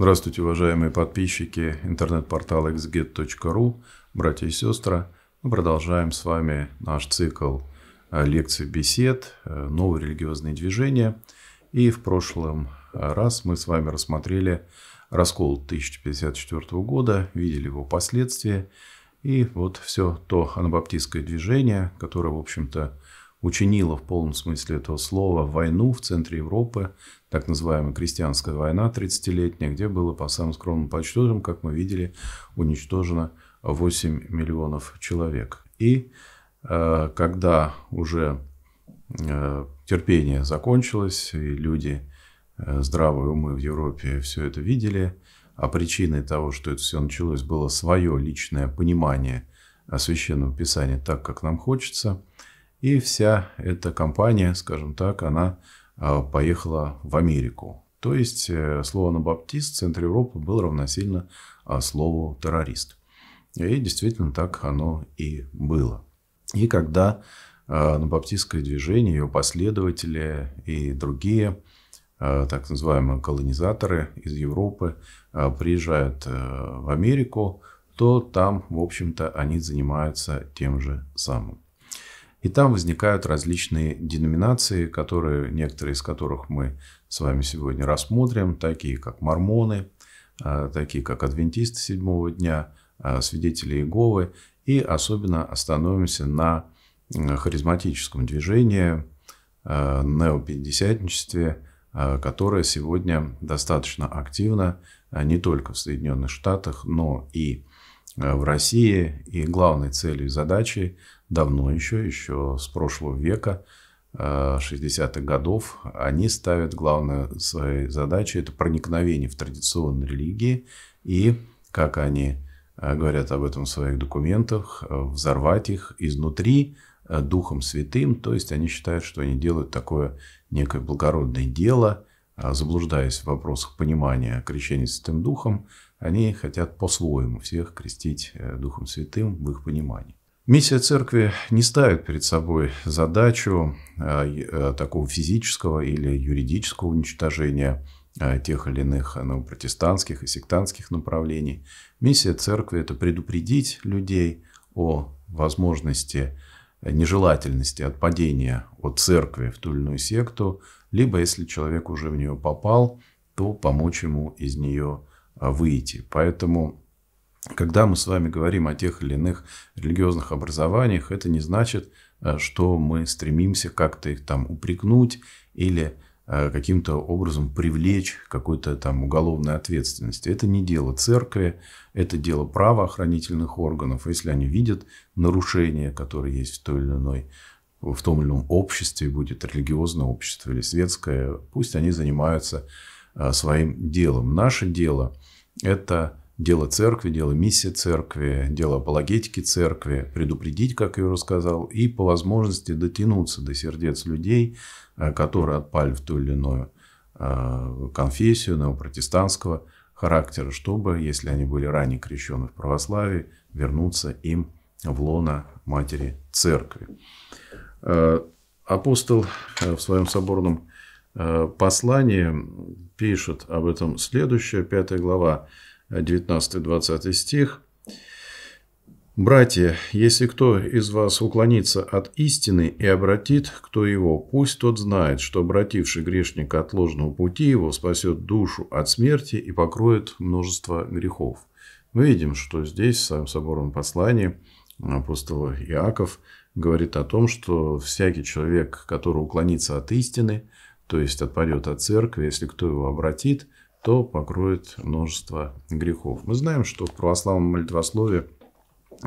Здравствуйте, уважаемые подписчики интернет-портала xget.ru, братья и сестры. Мы продолжаем с вами наш цикл э, лекций, бесед, э, новые религиозные движения. И в прошлом раз мы с вами рассмотрели раскол 1054 года, видели его последствия. И вот все то анабаптистское движение, которое, в общем-то, учинила в полном смысле этого слова войну в центре Европы, так называемая крестьянская война 30-летняя, где было по самым скромным подсчетам, как мы видели, уничтожено 8 миллионов человек. И э, когда уже э, терпение закончилось, и люди, э, здравые умы в Европе все это видели, а причиной того, что это все началось, было свое личное понимание священного писания так, как нам хочется – и вся эта компания, скажем так, она а, поехала в Америку. То есть э, слово «анабаптист» в центре Европы было равносильно а, слову «террорист». И действительно так оно и было. И когда анабаптистское движение, ее последователи и другие а, так называемые колонизаторы из Европы приезжают э, в Америку, то там, в общем-то, они занимаются тем же самым. И там возникают различные деноминации, которые, некоторые из которых мы с вами сегодня рассмотрим, такие как мормоны, а, такие как адвентисты седьмого дня, а, свидетели Иеговы. И особенно остановимся на харизматическом движении, а, неопятидесятничестве, которое сегодня достаточно активно не только в Соединенных Штатах, но и в России. И главной целью и задачей давно еще, еще с прошлого века, 60-х э, годов, они ставят главной своей задачей – это проникновение в традиционные религии и, как они э, говорят об этом в своих документах, э, взорвать их изнутри Духом Святым, то есть они считают, что они делают такое некое благородное дело, а, заблуждаясь в вопросах понимания крещения Святым Духом, они хотят по-своему всех крестить Духом Святым в их понимании. Миссия церкви не ставит перед собой задачу а, а, такого физического или юридического уничтожения а, тех или иных ну, протестантских и сектантских направлений. Миссия церкви – это предупредить людей о возможности э, нежелательности отпадения от церкви в ту или иную секту, либо если человек уже в нее попал, то помочь ему из нее выйти. Поэтому когда мы с вами говорим о тех или иных религиозных образованиях, это не значит, э, что мы стремимся как-то их там упрекнуть или э, каким-то образом привлечь какой-то там уголовной ответственности. Это не дело церкви, это дело правоохранительных органов. Если они видят нарушения, которые есть в той или иной в том или ином обществе, будет религиозное общество или светское, пусть они занимаются э, своим делом. Наше дело – это дело церкви, дело миссии церкви, дело апологетики церкви, предупредить, как я уже сказал, и по возможности дотянуться до сердец людей, э, которые отпали в ту или иную э, конфессию, протестантского характера, чтобы, если они были ранее крещены в православии, вернуться им в лона матери церкви. Э, апостол в своем соборном послании пишет об этом следующее, 5 глава. 19-20 стих. «Братья, если кто из вас уклонится от истины и обратит, кто его, пусть тот знает, что обративший грешника от ложного пути его спасет душу от смерти и покроет множество грехов». Мы видим, что здесь в своем соборном послании апостол Иаков говорит о том, что всякий человек, который уклонится от истины, то есть отпадет от церкви, если кто его обратит – то покроет множество грехов. Мы знаем, что в православном молитвословии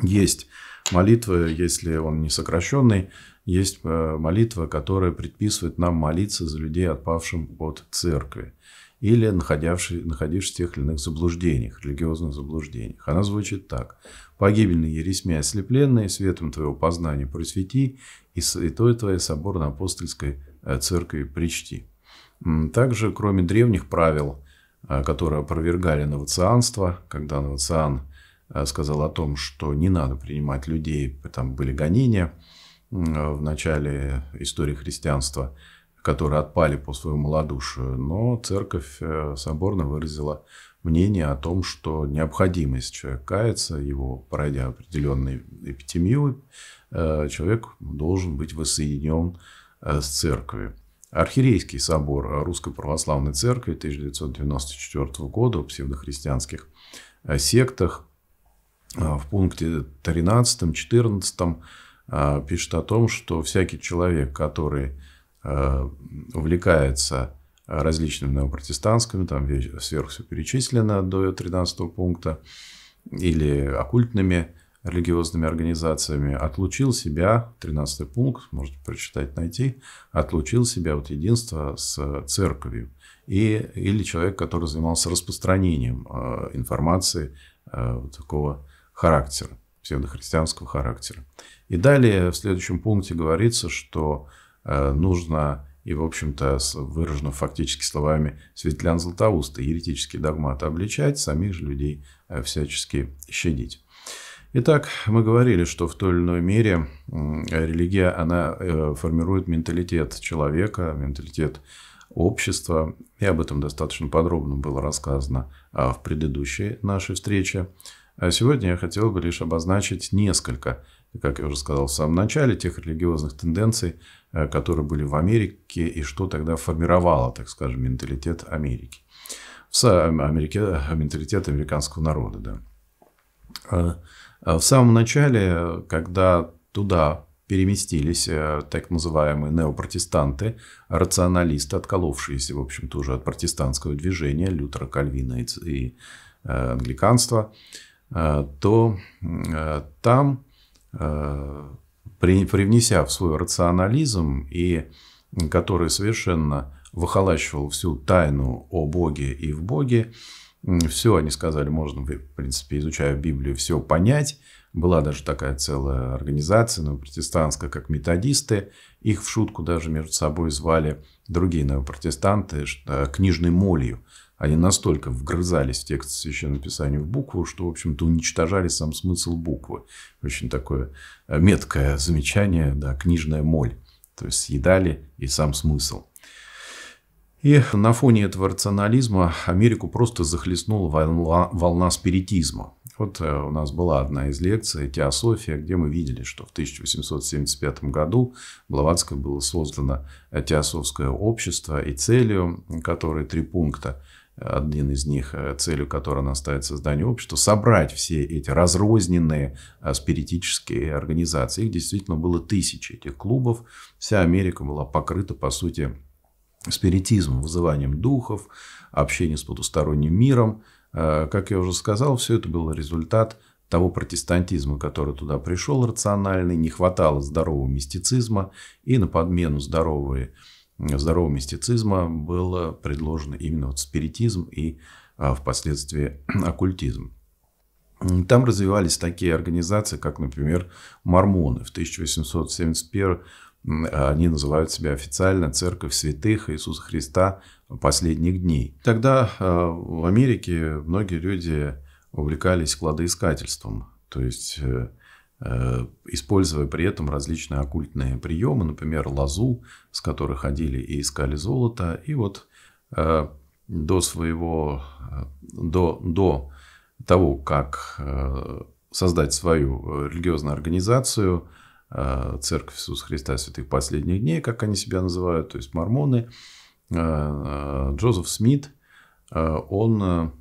есть молитва, если он не сокращенный, есть э, молитва, которая предписывает нам молиться за людей, отпавшим от церкви или находившись в тех или иных заблуждениях, религиозных заблуждениях. Она звучит так. «Погибельный ересмя ослепленный, светом твоего познания просвети, и святое твоей соборно-апостольской э, церкви причти». Также, кроме древних правил – Э, которые опровергали новоцианство, когда новоциан э, сказал о том, что не надо принимать людей, там были гонения э, в начале истории христианства, которые отпали по своему малодушию, но церковь соборно выразила мнение о том, что необходимость человека каяться, его пройдя определенную эпитемию, человек должен быть воссоединен с церковью. Архирейский собор Русской Православной Церкви 1994 года в псевдохристианских э, сектах э, в пункте 13-14 э, пишет о том, что всякий человек, который увлекается различными неопротестантскими, там сверху все перечислено до 13 пункта, или оккультными религиозными организациями, отлучил себя, 13 пункт, можете прочитать, найти, отлучил себя от единства с церковью. И, или человек, который занимался распространением э, информации э, вот такого характера, псевдохристианского характера. И далее в следующем пункте говорится, что э, нужно и, в общем-то, выражено фактически словами Светлян Златоуста, еретические догматы обличать, самих же людей всячески щадить. Итак, мы говорили, что в той или иной мере религия, она э, формирует менталитет человека, менталитет общества. И об этом достаточно подробно было рассказано а, в предыдущей нашей встрече. А сегодня я хотел бы лишь обозначить несколько, как я уже сказал в самом начале, тех религиозных тенденций, э, которые были в Америке и что тогда формировало, так скажем, менталитет Америки. В Америке менталитет американского народа, да. Э, в самом начале, когда туда переместились э, так называемые неопротестанты, рационалисты, отколовшиеся, в общем-то, уже от протестантского движения Лютера, Кальвина и э, англиканства, то там, привнеся в свой рационализм, и который совершенно выхолащивал всю тайну о Боге и в Боге, все, они сказали, можно, в принципе, изучая Библию, все понять. Была даже такая целая организация, ну, протестантская, как методисты. Их в шутку даже между собой звали другие протестанты э, книжной молью. Они настолько вгрызались в текст Священного Писания в букву, что, в общем-то, уничтожали сам смысл буквы. Очень такое э, меткое замечание, да, книжная моль. То есть съедали и сам смысл. И на фоне этого рационализма Америку просто захлестнула волна, волна спиритизма. Вот э, у нас была одна из лекций «Теософия», где мы видели, что в 1875 году в Блаватской было создано э, теософское общество, и целью которые три пункта один из них, э, целью которой она ставит создание общества, собрать все эти разрозненные спиритические организации. Их действительно было тысячи, этих клубов. Вся Америка была покрыта, по сути, спиритизм, вызыванием духов, общение с потусторонним миром. Э, как я уже сказал, все это был результат того протестантизма, который туда пришел рациональный, не хватало здорового мистицизма, и на подмену здоровые, здорового мистицизма было предложено именно вот спиритизм и а, впоследствии оккультизм. Там развивались такие организации, как, например, мормоны. В 1871 они называют себя официально Церковь Святых Иисуса Христа последних дней. Тогда э, в Америке многие люди увлекались кладоискательством, то есть э, э, используя при этом различные оккультные приемы, например, лазу, с которой ходили и искали золото. И вот до своего, до, до того, как создать свою религиозную организацию – Э, Церковь Иисуса Христа Святых Последних Дней, как они себя называют, то есть мормоны, э, э, Джозеф Смит, он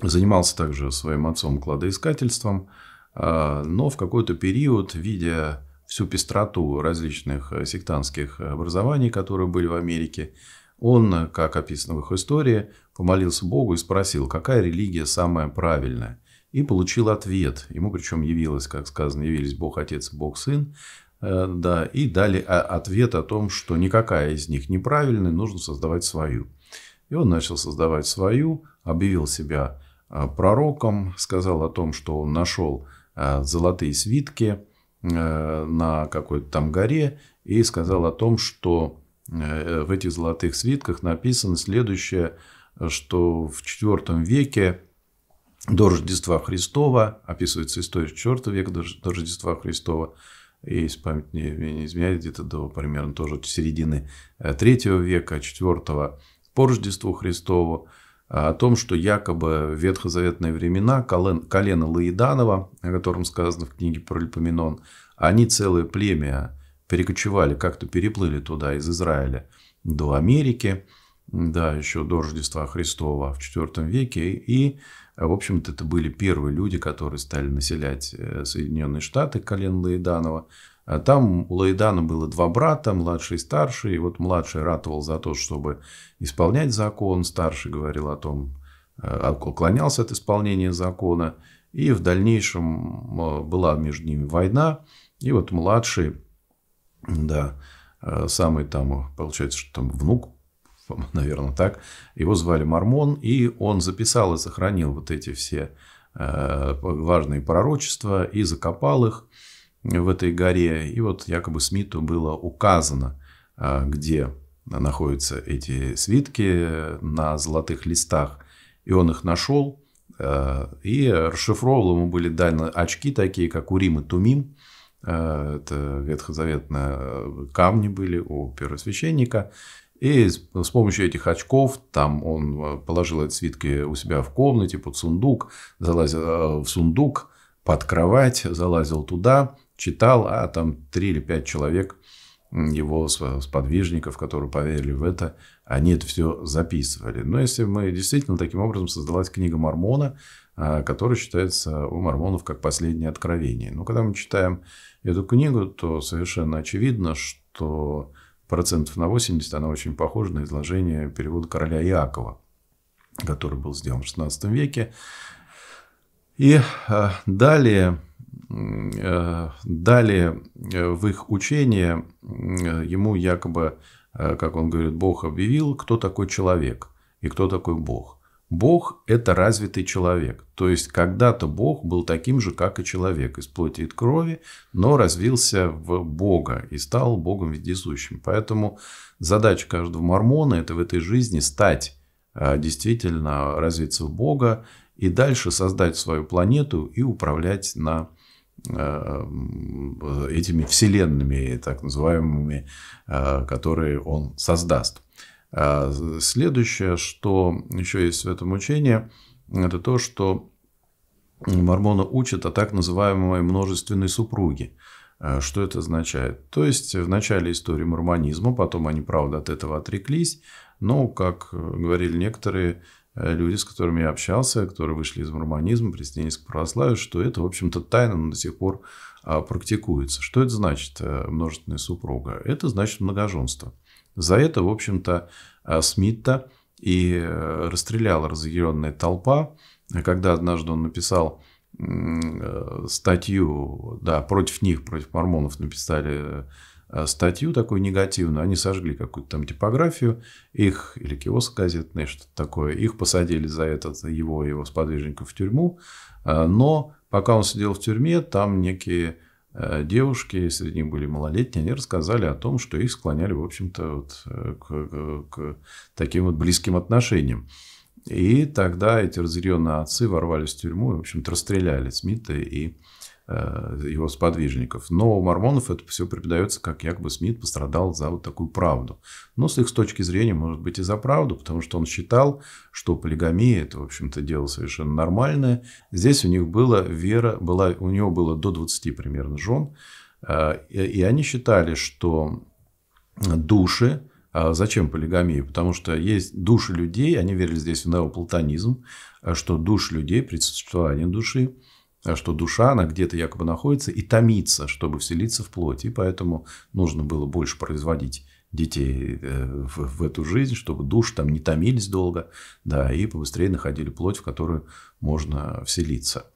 занимался также своим отцом кладоискательством, но в какой-то период, видя всю пестроту различных сектантских образований, которые были в Америке, он, как описано в их истории, помолился Богу и спросил, какая религия самая правильная и получил ответ. Ему причем явилось, как сказано, явились Бог Отец Бог Сын. Э, да, и дали а, ответ о том, что никакая из них неправильная, нужно создавать свою. И он начал создавать свою, объявил себя э, пророком, сказал о том, что он нашел э, золотые свитки на какой-то там горе, и сказал о том, что в этих золотых свитках написано следующее, что в IV веке до Рождества Христова, описывается история с 4 века до, Рождества Христова, и если память не, не изменяет, где-то до примерно тоже середины 3 э, века, 4 по Рождеству Христову, э, о том, что якобы в ветхозаветные времена колен, колено Лаиданова, о котором сказано в книге про Липоменон, они целое племя перекочевали, как-то переплыли туда из Израиля до Америки, да, еще до Рождества Христова в IV веке, и а, в общем-то, это были первые люди, которые стали населять э, Соединенные Штаты, колен Лаиданова. А там у Лаидана было два брата, младший и старший. И вот младший ратовал за то, чтобы исполнять закон, старший говорил о том, э, уклонялся от исполнения закона. И в дальнейшем э, была между ними война. И вот младший, да, самый там, получается, что там внук наверное, так. Его звали Мормон, и он записал и сохранил вот эти все э, важные пророчества и закопал их в этой горе. И вот якобы Смиту было указано, э, где находятся эти свитки э, на золотых листах. И он их нашел и расшифровал. Ему были даны очки такие, как Урим и Тумим. Это ветхозаветные камни были у первосвященника. И с помощью этих очков там он э, положил эти свитки у себя в комнате под сундук, залазил э, в сундук, под кровать, залазил туда, читал, а там три или пять человек его сподвижников, которые поверили в это, они это все записывали. Но если мы действительно таким образом создалась книга Мормона, э, которая считается у мормонов как последнее откровение. Но когда мы читаем эту книгу, то совершенно очевидно, что процентов на 80 она очень похожа на изложение перевода короля Иакова, который был сделан в 16 веке. И э, далее, э, далее э, в их учении ему якобы, как он говорит, Бог объявил, кто такой человек и кто такой Бог. Бог – это развитый человек. То есть, когда-то Бог был таким же, как и человек, из плоти и крови, но развился в Бога и стал Богом вездесущим. Поэтому задача каждого мормона – это в этой жизни стать, а, действительно развиться в Бога и дальше создать свою планету и управлять на а, этими вселенными, так называемыми, а, которые он создаст. А, следующее, что еще есть в этом учении, это то, что Мормона учат о так называемой множественной супруге. А, что это означает? То есть, в начале истории мормонизма, потом они, правда, от этого отреклись, но, как говорили некоторые э, люди, с которыми я общался, которые вышли из мормонизма, присоединились к православию, что это, в общем-то, тайна, до сих пор а, практикуется. Что это значит э, множественная супруга? Это значит многоженство. За это, в общем-то, э, Смитта и э, расстреляла разъяренная толпа, когда однажды он написал э, статью, да, против них, против мормонов написали статью такую негативную, они сожгли какую-то там типографию, их, или киоск газетный, что-то такое, их посадили за этот его и его сподвижников в тюрьму, но пока он сидел в тюрьме, там некие Э, девушки, среди них были малолетние, они рассказали о том, что их склоняли, в общем-то, вот э, к, к, к таким вот близким отношениям. И тогда эти разъяренные отцы ворвались в тюрьму и, в общем-то, расстреляли Смита и Э, его сподвижников. Но у мормонов это все преподается, как якобы Смит пострадал за вот такую правду. Но с их точки зрения, может быть, и за правду, потому что он считал, что полигамия – это, в общем-то, дело совершенно нормальное. Здесь у них была вера, была, у него было до 20 примерно жен, э, и они считали, что души, э, зачем полигамия? Потому что есть души людей, они верили здесь в неоплатонизм, что души людей, предсуществование души – Э, что душа, она где-то якобы находится и томится, чтобы вселиться в плоть. И поэтому нужно было больше производить детей э, в, в эту жизнь, чтобы души там не томились долго, да, и побыстрее находили плоть, в которую можно вселиться.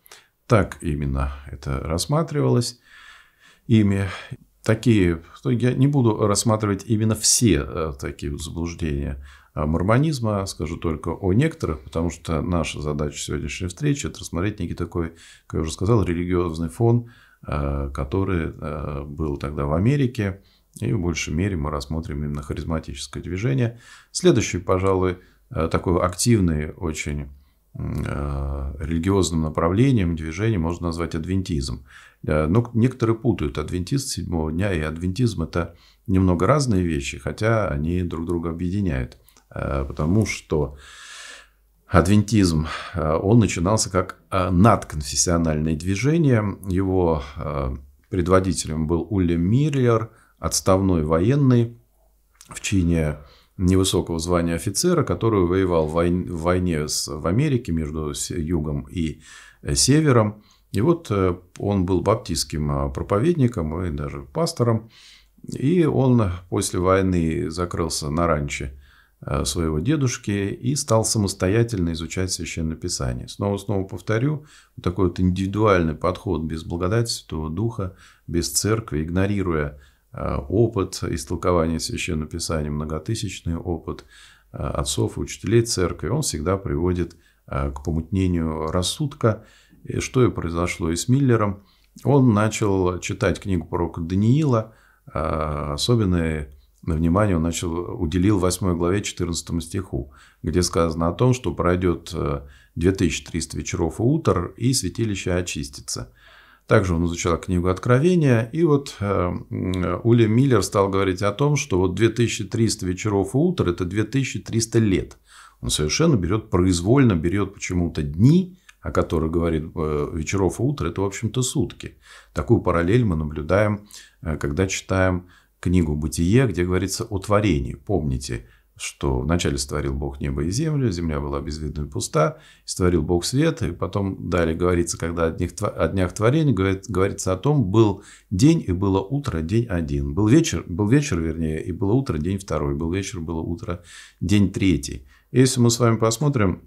Так именно это рассматривалось ими. Такие, я не буду рассматривать именно все э, такие заблуждения, а, мормонизма, скажу только о некоторых, потому что наша задача сегодняшней встречи – это рассмотреть некий такой, как я уже сказал, религиозный фон, а, который а, был тогда в Америке, и в большей мере мы рассмотрим именно харизматическое движение. Следующий, пожалуй, такой активный очень религиозным направлением движения можно назвать адвентизм. Но ну, некоторые путают адвентист седьмого дня и адвентизм – это немного разные вещи, хотя они друг друга объединяют. Э, потому что адвентизм, э, он начинался как э, надконфессиональное движение. Его предводителем был Улли Мирлер, отставной военный в чине невысокого звания офицера, который воевал в войне, в, войне с, в Америке между югом и севером. И вот он был баптистским проповедником и даже пастором. И он после войны закрылся на ранче Э, своего дедушки и стал самостоятельно изучать Священное Писание. Снова-снова повторю, такой вот индивидуальный подход без благодати Святого Духа, без церкви, игнорируя э, опыт истолкования Священного Писания, многотысячный опыт э, отцов и учителей церкви, он всегда приводит к помутнению рассудка, И что и произошло и с Миллером. Он начал читать книгу пророка Даниила, особенные внимание он начал, уделил 8 главе 14 стиху, где сказано о том, что пройдет 2300 э, вечеров и утр, и святилище очистится. Также он изучал книгу Откровения, и вот э, э, Ули Миллер стал говорить о том, что вот 2300 вечеров и утр – это 2300 лет. Он совершенно берет произвольно, берет почему-то дни, о которых говорит вечеров и утр, это, в общем-то, сутки. Такую параллель мы наблюдаем, когда читаем книгу «Бытие», где говорится о творении. Помните, что вначале створил Бог небо и землю, земля была безвидна и пуста, и створил Бог свет, и потом далее говорится, когда о днях, о днях творения, говорит, говорится о том, был день и было утро, день один, был вечер, был вечер, вернее, и было утро, день второй, был вечер, было утро, день третий. Если мы с вами посмотрим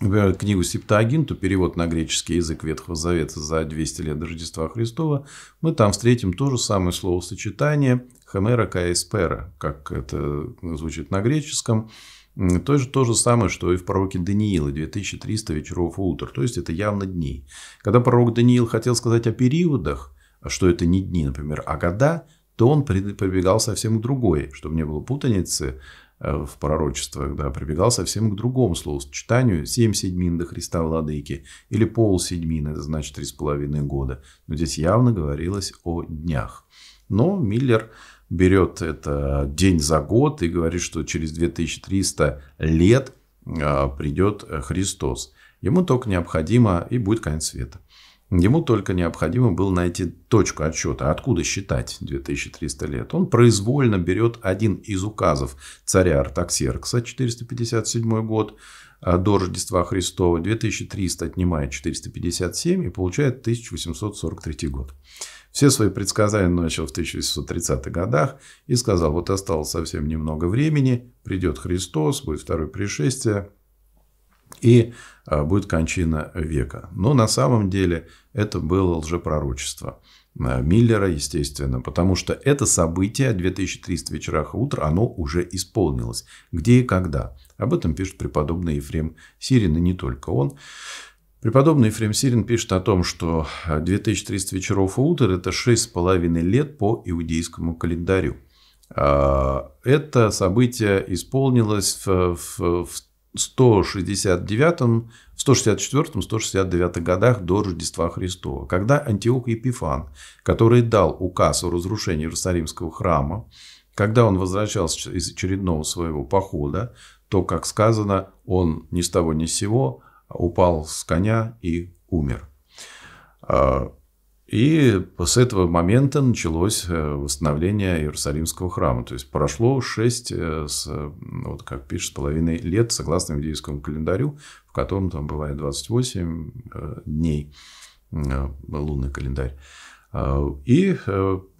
например, э, книгу Септуагинту, перевод на греческий язык Ветхого Завета за 200 лет до Рождества Христова, мы там встретим то же самое словосочетание «хомера каэспера», как это звучит на греческом. То же, то же самое, что и в пророке Даниила 2300 вечеров и утр. То есть, это явно дни. Когда пророк Даниил хотел сказать о периодах, а что это не дни, например, а года, то он прибегал совсем к другой, чтобы не было путаницы. Э, в пророчествах, да, прибегал совсем к другому словосочетанию. Семь седьмин до Христа Владыки или пол седьмин, это значит три с половиной года. Но здесь явно говорилось о днях. Но Миллер берет это день за год и говорит, что через 2300 лет э, придет Христос. Ему только необходимо и будет конец света. Ему только необходимо было найти точку отсчета, откуда считать 2300 лет. Он произвольно берет один из указов царя Артаксеркса, 457 год, а, до Рождества Христова, 2300 отнимает 457 и получает 1843 год. Все свои предсказания начал в 1830-х годах и сказал, вот осталось совсем немного времени, придет Христос, будет второе пришествие, и а, будет кончина века. Но на самом деле это было лжепророчество. А, Миллера, естественно, потому что это событие 2300 вечерах утра, оно уже исполнилось. Где и когда? Об этом пишет преподобный Ефрем Сирин, и не только он. Преподобный Ефрем Сирин пишет о том, что 2300 вечеров утра это 6,5 лет по иудейскому календарю. А, это событие исполнилось в, в, в 169, в 164-169 годах до Рождества Христова, когда Антиох Епифан, который дал указ о разрушении Иерусалимского храма, когда он возвращался из очередного своего похода, то, как сказано, он ни с того ни с сего упал с коня и умер. А, и с этого момента началось э, восстановление Иерусалимского храма. То есть прошло 6, э, с, э, вот как пишет, с половиной лет, согласно иудейскому календарю, в котором там бывает 28 дней, лунный календарь. А, и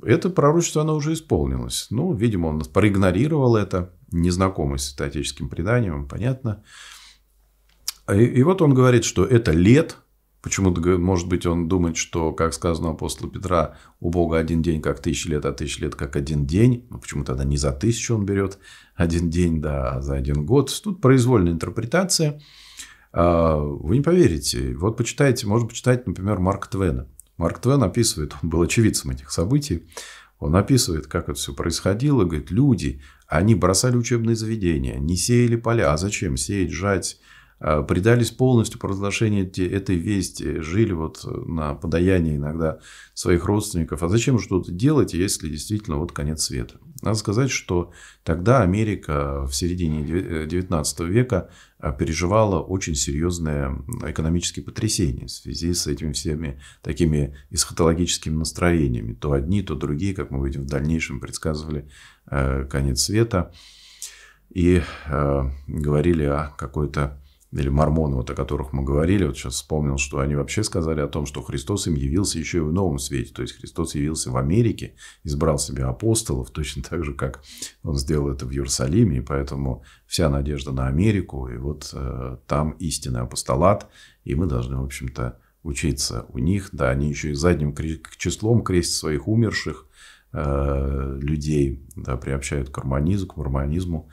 это пророчество, оно уже исполнилось. Ну, видимо, он проигнорировал это, незнакомый с отеческим преданием, понятно. И, и вот он говорит, что это лет – Почему-то, может быть, он думает, что, как сказано апостолу Петра, у Бога один день как тысяча лет, а тысяча лет как один день. Ну, почему тогда не за тысячу он берет один день, да, а за один год? Тут произвольная интерпретация. А, вы не поверите. Вот почитайте, можно почитать, например, Марк Твена. Марк Твен описывает, он был очевидцем этих событий, он описывает, как это все происходило. Говорит, люди, они бросали учебные заведения, не сеяли поля. А зачем сеять, жать, а, предались полностью провозглашению этой вести, жили вот э, на подаянии иногда своих родственников. А зачем что-то делать, если действительно вот конец света? Надо сказать, что тогда Америка в середине 19 э, века а, переживала очень серьезные экономические потрясения в связи с этими всеми такими эсхатологическими настроениями. То одни, то другие, как мы видим в дальнейшем, предсказывали э, конец света и говорили о какой-то или мормоны, вот о которых мы говорили, вот сейчас вспомнил, что они вообще сказали о том, что Христос им явился еще и в новом свете. То есть, Христос явился в Америке, избрал себе апостолов, точно так же, как он сделал это в Иерусалиме. И поэтому вся надежда на Америку. И вот э, там истинный апостолат. И мы должны, в общем-то, учиться у них. Да, они еще и задним числом крестят своих умерших э, людей, да, приобщают к армонизму, к мормонизму.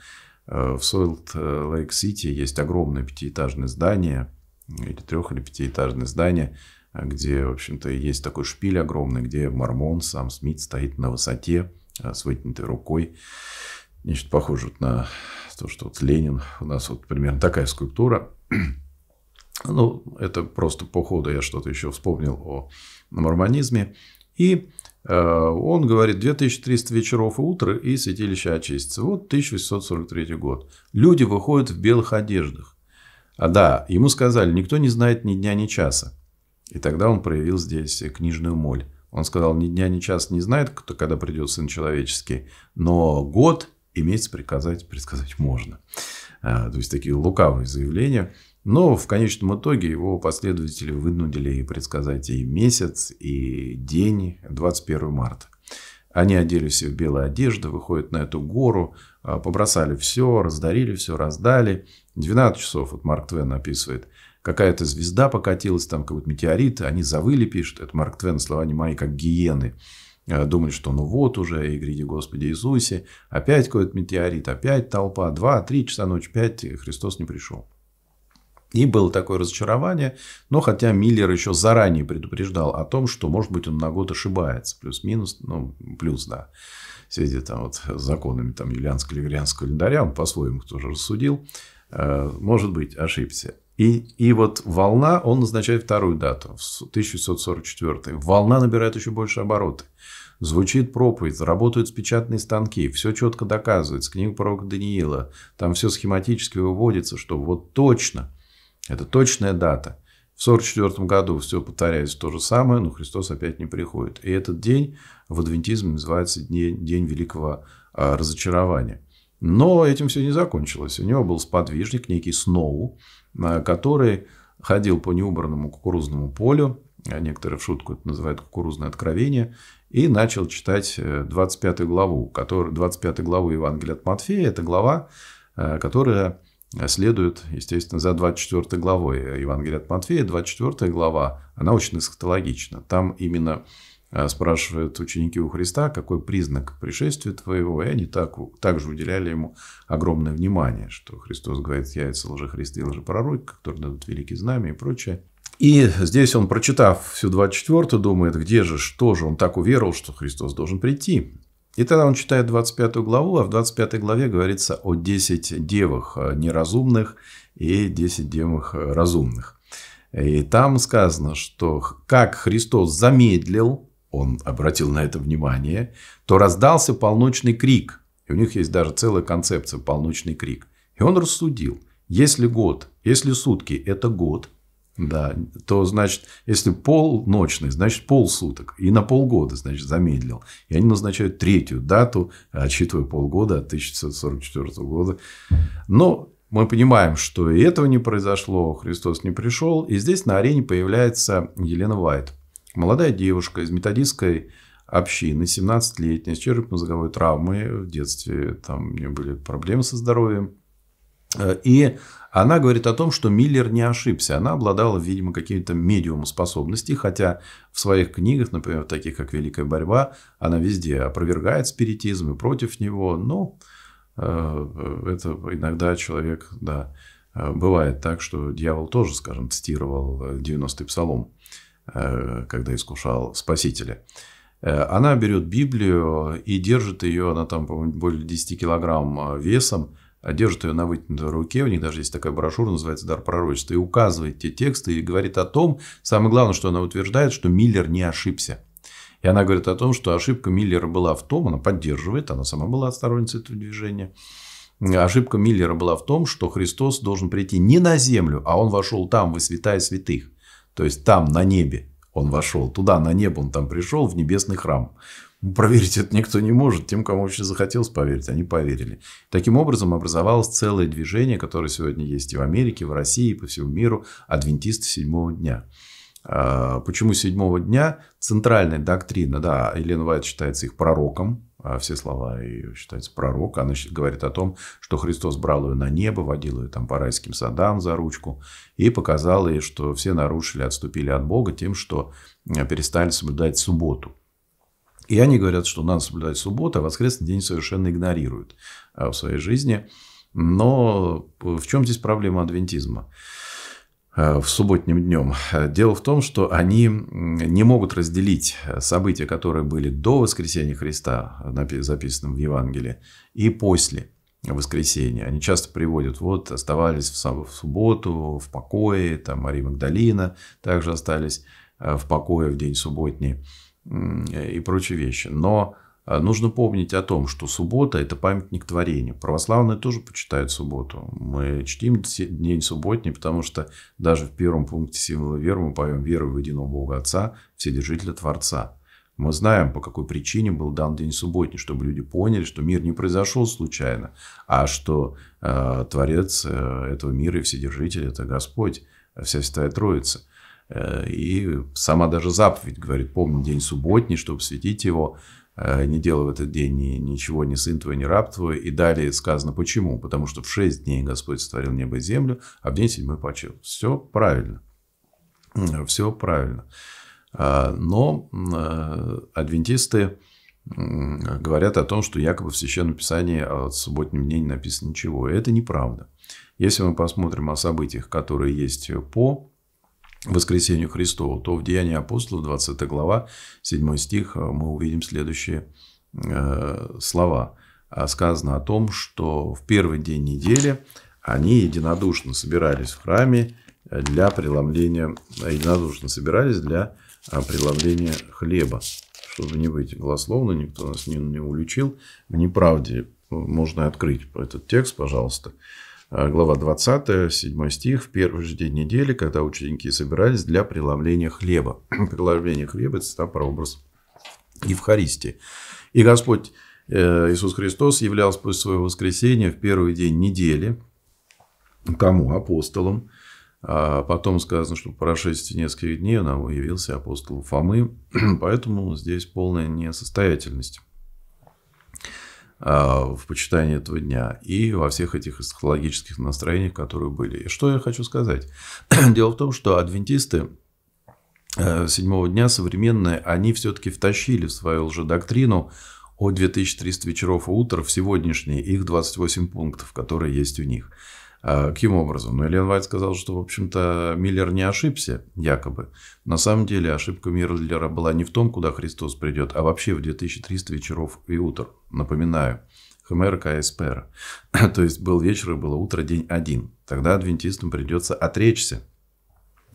Э, в Солт-Лейк-Сити э, есть огромное пятиэтажное здание, э, или трех, или пятиэтажное здание, где, в общем-то, есть такой шпиль огромный, где Мормон, сам Смит стоит на высоте с вытянутой рукой. Нечто похоже на то, что вот Ленин. У нас вот примерно такая скульптура. Ну, это просто по ходу я что-то еще вспомнил о мормонизме. И Э, он говорит, 2300 вечеров и утра и святилище очистится. Вот 1843 год. Люди выходят в белых одеждах. А да, ему сказали, никто не знает ни дня, ни часа. И тогда он проявил здесь книжную моль. Он сказал, ни дня, ни часа не знает, кто, когда придет Сын Человеческий, но год и месяц приказать, предсказать можно. Э, то есть, такие лукавые заявления. Но в конечном итоге его последователи вынудили предсказать и месяц, и день 21 марта. Они оделись в белые одежды, выходят на эту гору, а, побросали все, раздарили все, раздали. 12 часов, вот Марк Твен описывает, какая-то звезда покатилась, там какой-то метеорит, они завыли, пишут, это Марк Твен, слова не мои, как гиены. А, думали, что ну вот уже, и гряди Господи Иисусе, опять какой-то метеорит, опять толпа, 2-3 часа ночи, 5 Христос не пришел. И было такое разочарование, но хотя Миллер еще заранее предупреждал о том, что, может быть, он на год ошибается, плюс-минус, ну, плюс, да, в связи там, вот, с законами там, юлианско-ливрианского календаря, он по-своему тоже рассудил, э, может быть, ошибся. И, и вот волна, он назначает вторую дату, 1644. Волна набирает еще больше обороты. Звучит проповедь, работают печатные станки, все четко доказывается. Книга пророка Даниила, там все схематически выводится, что вот точно – это точная дата. В 1944 году все повторяется то же самое, но Христос опять не приходит. И этот день в адвентизме называется День, день Великого а, Разочарования. Но этим все не закончилось. У него был сподвижник, некий Сноу, а, который ходил по неубранному кукурузному полю, а некоторые в шутку это называют кукурузное откровение, и начал читать 25 э, главу, 25 главу Евангелия от Матфея. Это глава, э, которая следует, естественно, за 24 главой Евангелия от Матфея. 24 глава, она очень эсхатологична. Там именно а, спрашивают ученики у Христа, какой признак пришествия твоего, и они так, также уделяли ему огромное внимание, что Христос говорит, я яйца лжехриста и лжепророк, который дадут великие знамя и прочее. И здесь он, прочитав всю 24 думает, где же, что же он так уверовал, что Христос должен прийти. И тогда он читает 25 главу, а в 25 главе говорится о 10 девах э, неразумных и 10 девах э, разумных. И там сказано, что как Христос замедлил, он обратил на это внимание, то раздался полночный крик. И у них есть даже целая концепция «полночный крик». И он рассудил, если год, если сутки – это год – да, то значит, если полночный, значит полсуток. И на полгода, значит, замедлил. И они назначают третью дату, отсчитывая полгода от 1944 года. Но мы понимаем, что и этого не произошло, Христос не пришел. И здесь на арене появляется Елена Вайт. Молодая девушка из методистской общины, 17-летняя, с черепно-мозговой травмой. В детстве там у нее были проблемы со здоровьем. Э, и она говорит о том, что Миллер не ошибся. Она обладала, видимо, какими-то медиум способностей, хотя в своих книгах, например, таких как «Великая борьба», она везде опровергает спиритизм и против него. Но ну, э, э, это иногда человек, да, бывает так, что дьявол тоже, скажем, цитировал 90-й псалом, когда искушал Спасителя. Она берет Библию и держит ее, она там, по-моему, более 10 килограмм весом, а держит ее на вытянутой руке, у них даже есть такая брошюра, называется «Дар пророчества», и указывает те тексты и говорит о том, самое главное, что она утверждает, что Миллер не ошибся. И она говорит о том, что ошибка Миллера была в том, она поддерживает, она сама была сторонницей этого движения, ошибка Миллера была в том, что Христос должен прийти не на землю, а он вошел там, во святая святых, то есть там, на небе. Он вошел туда, на небо он там пришел, в небесный храм. Проверить это никто не может. Тем, кому вообще захотелось поверить, они поверили. Таким образом, образовалось целое движение, которое сегодня есть и в Америке, и в России, и по всему миру, адвентисты седьмого дня. А, почему седьмого дня? Центральная доктрина, да, Елена Вайт считается их пророком, а, все слова ее считается пророк. Она говорит о том, что Христос брал ее на небо, водил ее там по райским садам за ручку и показал ей, что все нарушили, отступили от Бога тем, что э, перестали соблюдать субботу. И они говорят, что надо соблюдать субботу, а воскресный день совершенно игнорируют а, в своей жизни. Но в чем здесь проблема адвентизма? А, в субботнем днем. Дело в том, что они не могут разделить а, события, которые были до воскресения Христа, записанным в Евангелии, и после воскресения. Они часто приводят, вот оставались в субботу в покое, там Мария Магдалина также остались в покое в день субботний. Э, и прочие вещи. Но э, нужно помнить о том, что суббота – это памятник творению. Православные тоже почитают субботу. Мы чтим День субботний, потому что даже в первом пункте символа веры мы поем «Веру в единого Бога Отца, Вседержителя Творца». Мы знаем, по какой причине был дан день субботний, чтобы люди поняли, что мир не произошел случайно, а что э, Творец э, этого мира и Вседержитель – это Господь, э, вся Святая Троица – Э, и сама даже заповедь говорит, помни день субботний, чтобы светить его, э, не делай в этот день ни, ничего, ни сын твой, ни раб твой. И далее сказано, почему? Потому что в шесть дней Господь сотворил небо и землю, а в день седьмой почил. Все правильно. Все правильно. А, но э, адвентисты говорят о том, что якобы в Священном Писании о субботнем дне не написано ничего. И это неправда. Если мы посмотрим о событиях, которые есть по воскресению Христову, то в Деянии апостолов, 20 глава, 7 стих, э, мы увидим следующие э, слова. А сказано о том, что в первый день недели они единодушно собирались в храме для преломления, э, единодушно собирались для преломления хлеба. Чтобы не быть голословным. никто нас не, не уличил в неправде. Можно открыть этот текст, Пожалуйста. А, глава 20, 7 стих, в первый же день недели, когда ученики собирались для преломления хлеба. Преломление хлеба – это там прообраз Евхаристии. И Господь э, Иисус Христос являлся после своего воскресения в первый день недели кому? Апостолам. А потом сказано, что по прошествии нескольких дней он явился апостолом Фомы, поэтому здесь полная несостоятельность. Э, в почитании этого дня и во всех этих эсхатологических настроениях, которые были. И что я хочу сказать? Дело в том, что адвентисты э, седьмого дня современные, они все-таки втащили в свою лжедоктрину о 2300 вечеров и утр в сегодняшние их 28 пунктов, которые есть у них. А, каким образом? Ну, Элен Вайт сказал, что, в общем-то, Миллер не ошибся, якобы. На самом деле, ошибка Миллера была не в том, куда Христос придет, а вообще в 2300 вечеров и утр. Напоминаю, Хомер Каэспер. То есть, был вечер и было утро, день один. Тогда адвентистам придется отречься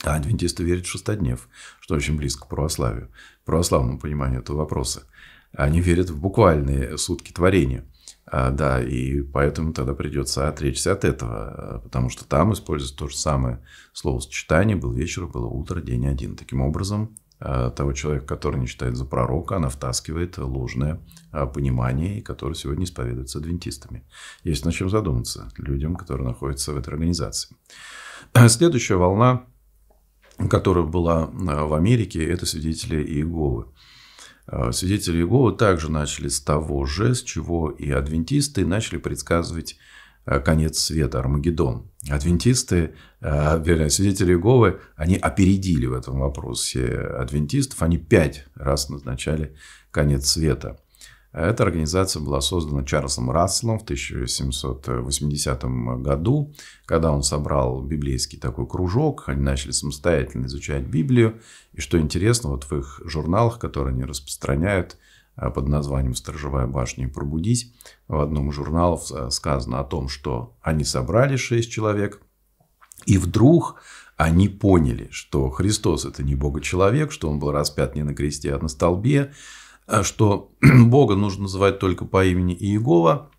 а адвентисты верят в шестоднев, что очень близко к православию, православному пониманию этого вопроса. Они верят в буквальные сутки творения. А, да, и поэтому тогда придется отречься от этого, э, потому что там используется то же самое словосочетание «был вечер», «было утро», «день один». Таким образом, э, того человека, который не считает за пророка, она втаскивает ложное э, понимание, которое сегодня исповедуется адвентистами. Есть над чем задуматься людям, которые находятся в этой организации. Следующая волна, которая была в Америке, это свидетели Иеговы. Э, свидетели Иеговы также начали с того же, с чего и адвентисты начали предсказывать э, конец света, Армагеддон. Адвентисты, э, вернее, свидетели Иеговы, они опередили в этом вопросе адвентистов. Они пять раз назначали конец света. А эта организация была создана Чарльзом Расселом в 1780 году, когда он собрал библейский такой кружок, они начали самостоятельно изучать Библию. И что интересно, вот в их журналах, которые они распространяют а, под названием «Сторожевая башня и пробудись», в одном из журналов а, сказано о том, что они собрали шесть человек, и вдруг они поняли, что Христос – это не Бога человек, что он был распят не на кресте, а на столбе, а что Бога нужно называть только по имени Иегова,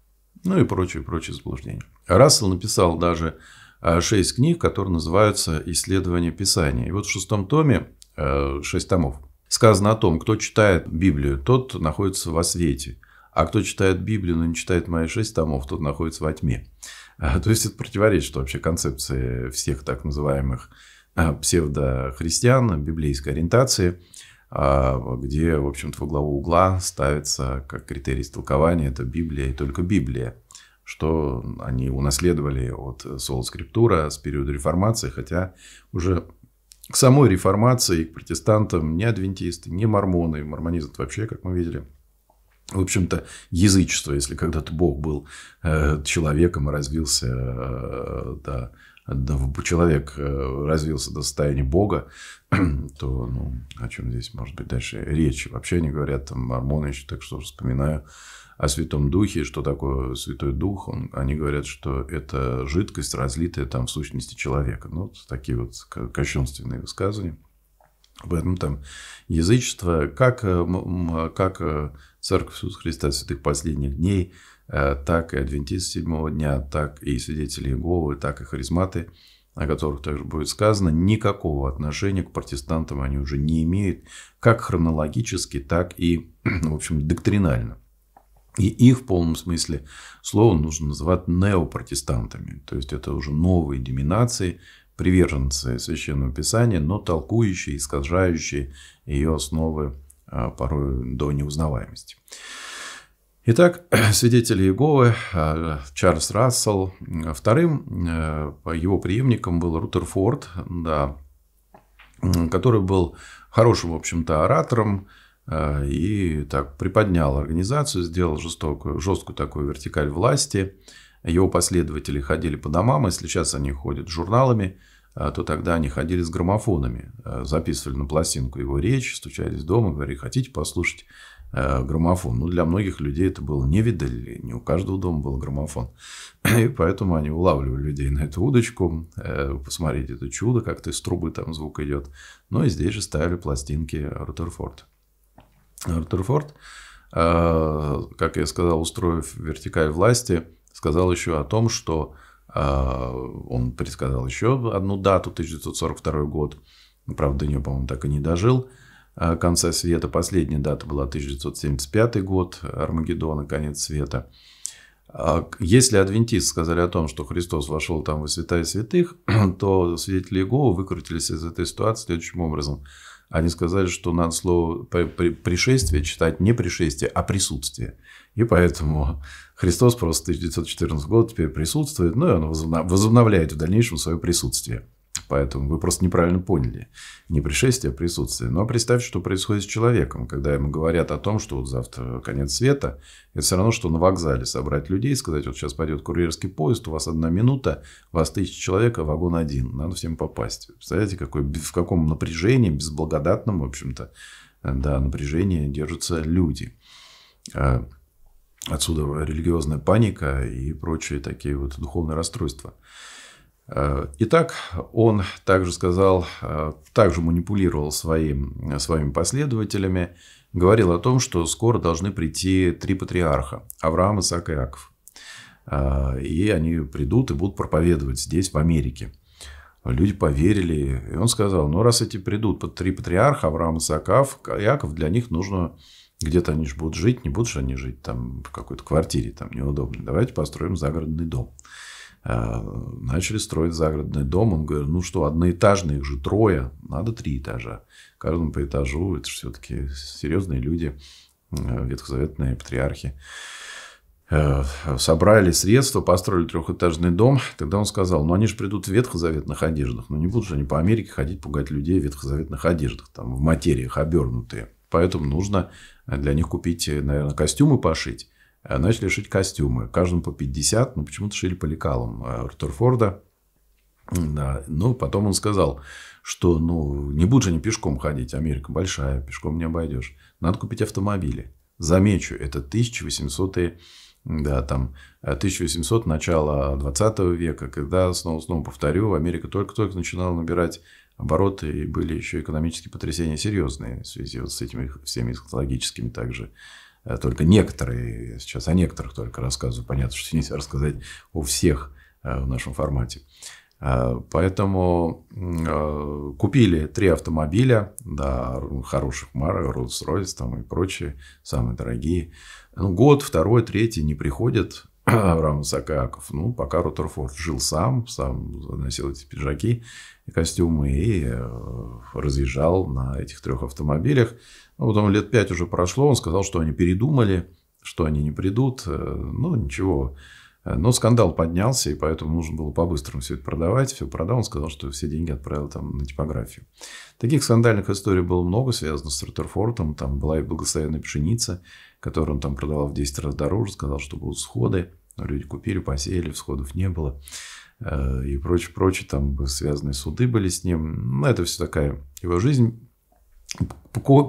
ну и прочее, прочее заблуждение. Рассел написал даже а, шесть книг, которые называются «Исследование Писания». И вот в шестом томе, а, шесть томов, сказано о том, кто читает Библию, тот находится во свете. А кто читает Библию, но не читает мои шесть томов, тот находится во тьме. То есть, это противоречит вообще концепции всех так называемых псевдохристиан, библейской ориентации – а, где, в общем-то, во главу угла ставится как критерий истолкования это Библия и только Библия, что они унаследовали от соло скриптура с периода реформации, хотя уже к самой реформации и к протестантам не адвентисты, не мормоны, мормонизм вообще, как мы видели, в общем-то, язычество, если когда-то Бог был э, человеком и развился э, до человек э, развился до состояния Бога, то ну, о чем здесь может быть дальше речь? Вообще они говорят, там, Мормоны еще так что вспоминаю, о Святом Духе, что такое Святой Дух, он, они говорят, что это жидкость, разлитая там в сущности человека. Ну, вот такие вот кощунственные высказывания. Поэтому там язычество, как, э, как э, Церковь Иисуса Христа Святых Последних Дней, э, так и адвентисты седьмого дня, так и свидетели Иеговы, так и харизматы, о которых также будет сказано, никакого отношения к протестантам они уже не имеют, как хронологически, так и, в общем, доктринально. И их в полном смысле слова нужно называть неопротестантами. То есть, это уже новые доминации – приверженцы Священного Писания, но толкующие, искажающие ее основы а, порой до неузнаваемости. Итак, свидетели Иеговы а, Чарльз Рассел. Вторым э, его преемником был Рутерфорд, да, который был хорошим, в общем-то, оратором а, и так приподнял организацию, сделал жестокую, жесткую такую вертикаль власти – его последователи ходили по домам, если сейчас они ходят с журналами, а, то тогда они ходили с граммофонами, а, записывали на пластинку его речь, стучались дома, говорили, хотите послушать а, граммофон. Ну, для многих людей это было не видали, не у каждого дома был граммофон. И поэтому они улавливали людей на эту удочку, э, посмотреть это чудо, как-то из трубы там звук идет. Ну, и здесь же ставили пластинки Руттерфорд. Руттерфорд, как я сказал, устроив вертикаль власти – сказал еще о том, что а, он предсказал еще одну дату, 1942 год. Правда, до нее, по-моему, так и не дожил а, конца света. Последняя дата была 1975 год, Армагеддона, конец света. А, если адвентисты сказали о том, что Христос вошел там во святая святых, то свидетели Иеговы выкрутились из этой ситуации следующим образом. Они сказали, что надо слово пришествие читать не пришествие, а присутствие. И поэтому Христос просто 1914 год теперь присутствует, ну и он возобновляет в дальнейшем свое присутствие. Поэтому вы просто неправильно поняли. Не пришествие, а присутствие. Но ну, а представьте, что происходит с человеком, когда ему говорят о том, что вот завтра конец света. Это все равно, что на вокзале собрать людей и сказать, вот сейчас пойдет курьерский поезд, у вас одна минута, у вас тысяча человек, а вагон один. Надо всем попасть. Представляете, какой, в каком напряжении, безблагодатном, в общем-то, да, напряжении держатся люди. А, Отсюда религиозная паника и прочие такие вот духовные расстройства. Э, итак, он также сказал, э, также манипулировал своим, своими последователями, говорил о том, что скоро должны прийти три патриарха – Авраам, Исаак и Иаков. Э, и они придут и будут проповедовать здесь, в Америке. Люди поверили. И он сказал, ну, раз эти придут под три патриарха, Авраам, Исаак, Иаков, для них нужно где-то они же будут жить, не будут же они жить там в какой-то квартире, там неудобно. Давайте построим загородный дом. А, начали строить загородный дом. Он говорит, ну что, одноэтажный их же трое, надо три этажа. Каждому по этажу, это же все-таки серьезные люди, а, ветхозаветные патриархи а, собрали средства, построили трехэтажный дом. Тогда он сказал, ну, они же придут в ветхозаветных одеждах. Ну, не будут же они по Америке ходить пугать людей в ветхозаветных одеждах, там, в материях обернутые. Поэтому нужно э, для них купить, э, наверное, костюмы пошить. Э, начали шить костюмы. Каждому по 50. Но почему-то шили по лекалам Рутherфорда. Да. Но ну, потом он сказал, что ну, не будут же они пешком ходить. Америка большая, пешком не обойдешь. Надо купить автомобили. Замечу, это 1800-е да, там 1800, начало 20 века, когда, снова-снова повторю, Америка только-только начинала набирать обороты, и были еще экономические потрясения серьезные в связи вот с этими всеми экологическими также. Э, только некоторые, сейчас о некоторых только рассказываю, понятно, что нельзя рассказать о всех э, в нашем формате. Э, поэтому купили три автомобиля, да, хороших марок, Rolls-Royce там и прочие, самые дорогие. Ну, год, второй, третий не приходят, Авраам Закаков. Ну, пока Ротерфорд жил сам, сам носил эти пиджаки и костюмы и э, разъезжал на этих трех автомобилях. Ну, потом лет пять уже прошло, он сказал, что они передумали, что они не придут. Э, ну, ничего. Но скандал поднялся, и поэтому нужно было по-быстрому все это продавать. Все продал, он сказал, что все деньги отправил там на типографию. Таких скандальных историй было много, связано с Роттерфордом. Там была и благословенная пшеница, который он там продавал в 10 раз дороже, сказал, что будут сходы, но люди купили, посеяли, сходов не было э, и прочее, прочее, там связанные суды были с ним, ну, это все такая его жизнь.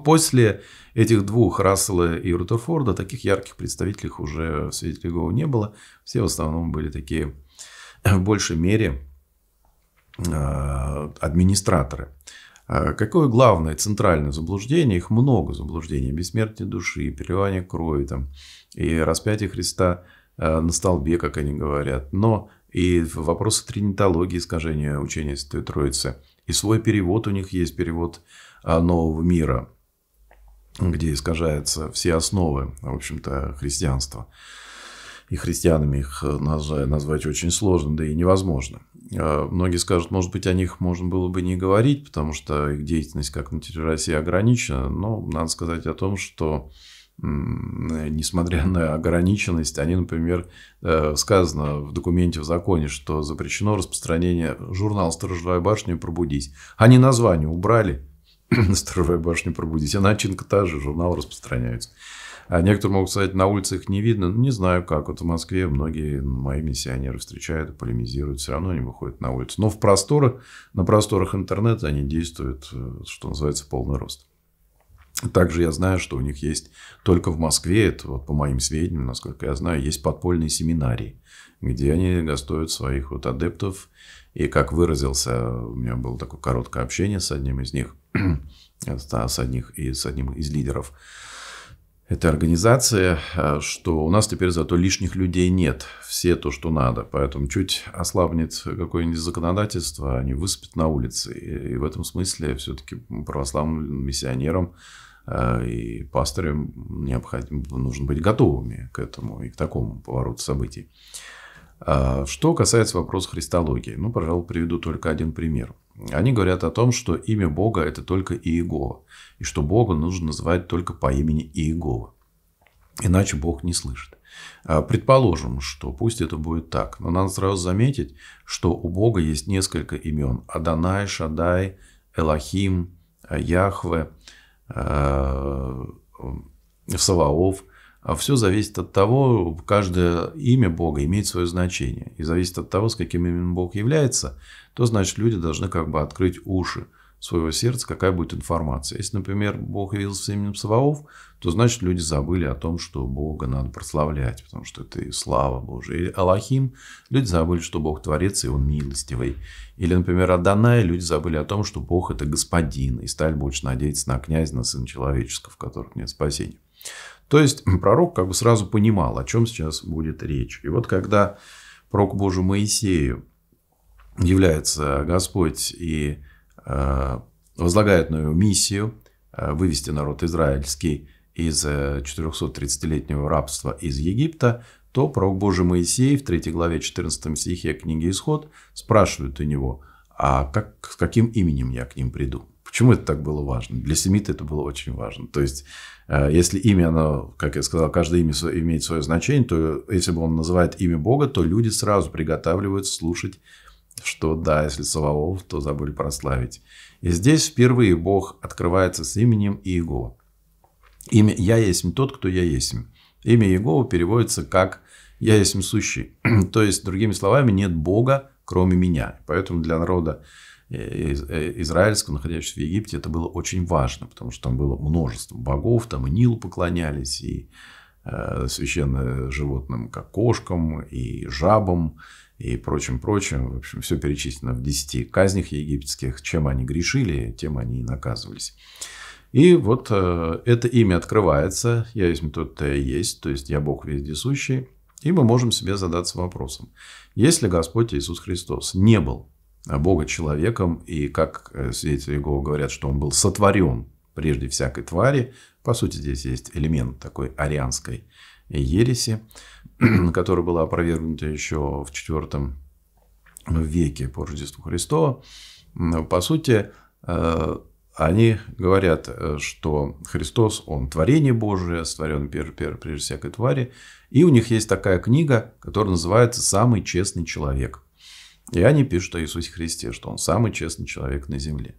После этих двух, Рассела и Рутерфорда, таких ярких представителей уже в свете Гоу не было, все в основном были такие, в большей мере, э, администраторы. А какое главное центральное заблуждение? Их много заблуждений. Бессмертие души, переливание крови там, и распятие Христа э, на столбе, как они говорят. Но и вопросы тринитологии, искажения учения Святой Троицы. И свой перевод у них есть, перевод э, нового мира, где искажаются все основы, в общем-то, христианства. И христианами их э, назвать очень сложно, да и невозможно. Э, многие скажут, может быть, о них можно было бы не говорить, потому что их деятельность как на территории России ограничена. Но надо сказать о том, что э, несмотря на ограниченность, они, например, э, сказано в документе, в законе, что запрещено распространение журнала «Сторожевая башня. Пробудись». Они название убрали «Сторожевая башня. Пробудись», а начинка та же, журнал распространяется. А некоторые могут сказать, на улице их не видно. Ну, не знаю как. Вот в Москве многие мои миссионеры встречают, полемизируют. Все равно они выходят на улицу. Но в просторах, на просторах интернета они действуют, э, что называется, полный рост. Также я знаю, что у них есть только в Москве, это вот по моим сведениям, насколько я знаю, есть подпольные семинарии, где они готовят своих вот адептов. И как выразился, у меня было такое короткое общение с одним из них, с одних, с одним из лидеров этой организации, а, что у нас теперь зато лишних людей нет, все то, что надо. Поэтому чуть ослабнет какое-нибудь законодательство, они выспят на улице. И в этом смысле все-таки православным миссионерам а, и пасторам необходимо, нужно быть готовыми к этому и к такому повороту событий. А, что касается вопроса христологии, ну, пожалуй, приведу только один пример. Они говорят о том, что имя Бога – это только Иегова, и что Бога нужно называть только по имени Иегова, иначе Бог не слышит. А, предположим, что пусть это будет так, но надо сразу заметить, что у Бога есть несколько имен – Аданай, Шадай, Элохим, Яхве, а, Саваоф – а все зависит от того, каждое имя Бога имеет свое значение. И зависит от того, с каким именем Бог является, то значит люди должны как бы открыть уши своего сердца, какая будет информация. Если, например, Бог явился с именем Саваоф, то значит люди забыли о том, что Бога надо прославлять, потому что это и слава Божия. Или Аллахим, люди забыли, что Бог творец, и Он милостивый. Или, например, Адонай, люди забыли о том, что Бог – это господин, и стали больше надеяться на князя, на сына человеческого, в которых нет спасения. То есть пророк как бы сразу понимал, о чем сейчас будет речь. И вот когда пророк Божий Моисею является Господь и э, возлагает на его миссию э, вывести народ израильский из 430-летнего э, рабства из Египта, то пророк Божий Моисей в 3 главе 14 стихе книги «Исход» спрашивает у него, а как, с каким именем я к ним приду? Почему это так было важно? Для семит это было очень важно. То есть Э, если имя, оно, как я сказал, каждое имя имеет свое значение, то если бы он называет имя Бога, то люди сразу приготавливаются слушать, что да, если Саваоф, то забыли прославить. И здесь впервые Бог открывается с именем Иегова. Имя «Я есть тот, кто я есть». Имя Иегова переводится как «Я есть сущий». то есть, другими словами, нет Бога, кроме меня. Поэтому для народа Э, э, израильского, находящегося в Египте, это было очень важно, потому что там было множество богов, там и Нил поклонялись, и э, священно животным, как кошкам, и жабам, и прочим-прочим. В общем, все перечислено в десяти казнях египетских. Чем они грешили, тем они и наказывались. И вот это имя открывается, я есть тот -то есть, то есть я Бог вездесущий, и мы можем себе задаться вопросом, если Господь Иисус Христос не был Э, Бога человеком, и как э, свидетели Иеговы говорят, что он был сотворен прежде всякой твари. По сути, здесь есть элемент такой арианской ереси, которая была опровергнута еще в IV веке по Рождеству Христова. По сути, э, они говорят, что Христос, Он творение Божие, сотворен прежде всякой твари. И у них есть такая книга, которая называется «Самый честный человек». И они пишут о Иисусе Христе, что он самый честный человек на земле.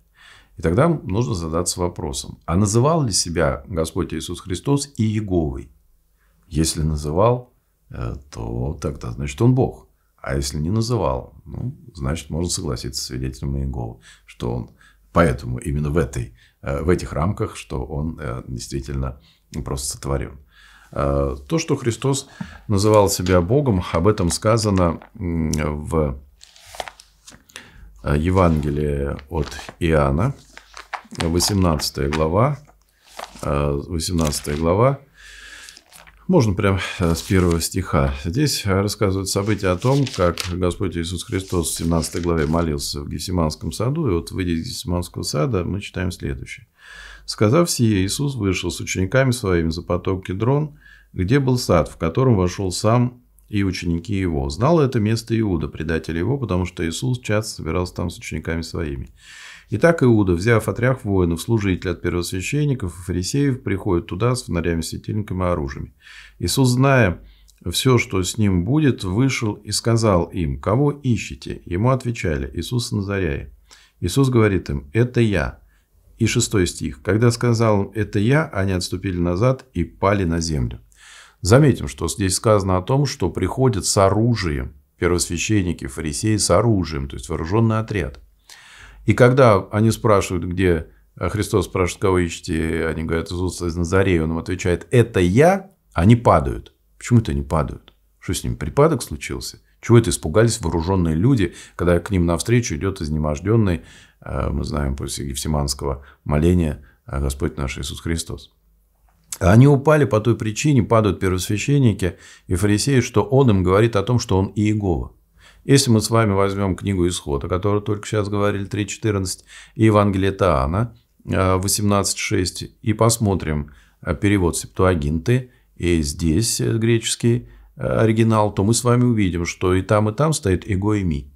И тогда нужно задаться вопросом, а называл ли себя Господь Иисус Христос и Иеговой? Если называл, э, то тогда значит он Бог. А если не называл, ну, значит можно согласиться с свидетелем Иеговы, что он поэтому именно в, этой, э, в этих рамках, что он э, действительно просто сотворен. То, что Христос называл себя Богом, об этом сказано в Евангелие от Иоанна, 18 глава, 18 э, глава, можно прям с первого стиха. Здесь рассказывают события о том, как Господь Иисус Христос в 17 главе молился в Гефсиманском саду. И вот выйдя из Гефсиманского сада, мы читаем следующее. «Сказав сие, Иисус вышел с учениками своими за поток Кедрон, где был сад, в котором вошел сам и ученики его. Знал это место Иуда, предатель его, потому что Иисус часто собирался там с учениками своими. Итак, Иуда, взяв отряд воинов, служителей от первосвященников и фарисеев, приходит туда с фонарями, светильниками и оружием. Иисус, зная все, что с ним будет, вышел и сказал им, «Кого ищете?» Ему отвечали, «Иисус Назаряя». Иисус говорит им, «Это я». И шестой стих. «Когда сказал им, это я, они отступили назад и пали на землю». Заметим, что здесь сказано о том, что приходят с оружием. Первосвященники, фарисеи с оружием, то есть вооруженный отряд. И когда они спрашивают, где а Христос спрашивает, кого ищете, они говорят, Иисус из Назарея, он им отвечает, это я, они падают. Почему это они падают? Что с ним, припадок случился? Чего это испугались вооруженные люди, когда к ним навстречу идет изнеможденный, э, мы знаем после Евсиманского моления, э, Господь наш Иисус Христос. Они упали по той причине, падают первосвященники и фарисеи, что он им говорит о том, что он Иегова. Если мы с вами возьмем книгу Исхода, о которой только сейчас говорили 3.14, и Евангелие Таана 18.6, э, и посмотрим э, перевод Септуагинты, и здесь э, греческий оригинал, то мы с вами увидим, что и там, и там стоит «эго и ми».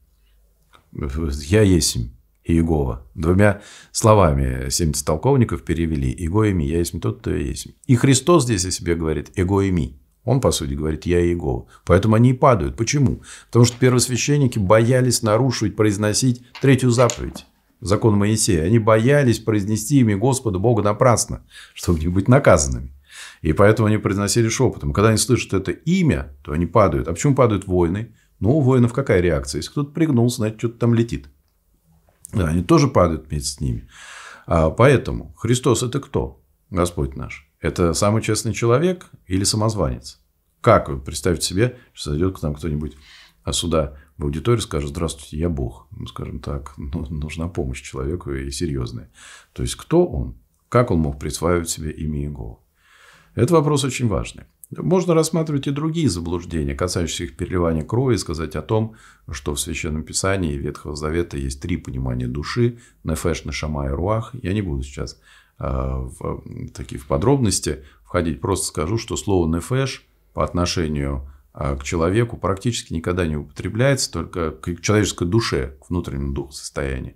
«Я есмь» и Иегова. Двумя словами 70 толковников перевели «Иго и ми», «Я есть тот, кто я есть». И Христос здесь о себе говорит «Иго и ми». Он, по сути, говорит «Я и Иегова». Поэтому они и падают. Почему? Потому что первосвященники боялись нарушить, произносить третью заповедь закон Моисея. Они боялись произнести имя Господа Бога напрасно, чтобы не быть наказанными. И поэтому они произносили шепотом. Когда они слышат это имя, то они падают. А почему падают воины? Ну, у воинов какая реакция? Если кто-то пригнулся, значит, что-то там летит. Да, они тоже падают вместе с ними. А, поэтому Христос – это кто? Господь наш. Это самый честный человек или самозванец? Как вы представите себе, что зайдет к нам кто-нибудь а сюда в аудиторию, скажет, здравствуйте, я Бог. Ну, скажем так, ну, нужна помощь человеку и серьезная. То есть, кто он? Как он мог присваивать себе имя Его? Это вопрос очень важный. Можно рассматривать и другие заблуждения, касающиеся переливания крови, и сказать о том, что в Священном Писании и Ветхого Завета есть три понимания души – нефеш, нешама и руах. Я не буду сейчас э, в, э, такие, в подробности входить, просто скажу, что слово нефеш по отношению э, к человеку практически никогда не употребляется, только к человеческой душе, к внутреннему духу состоянию.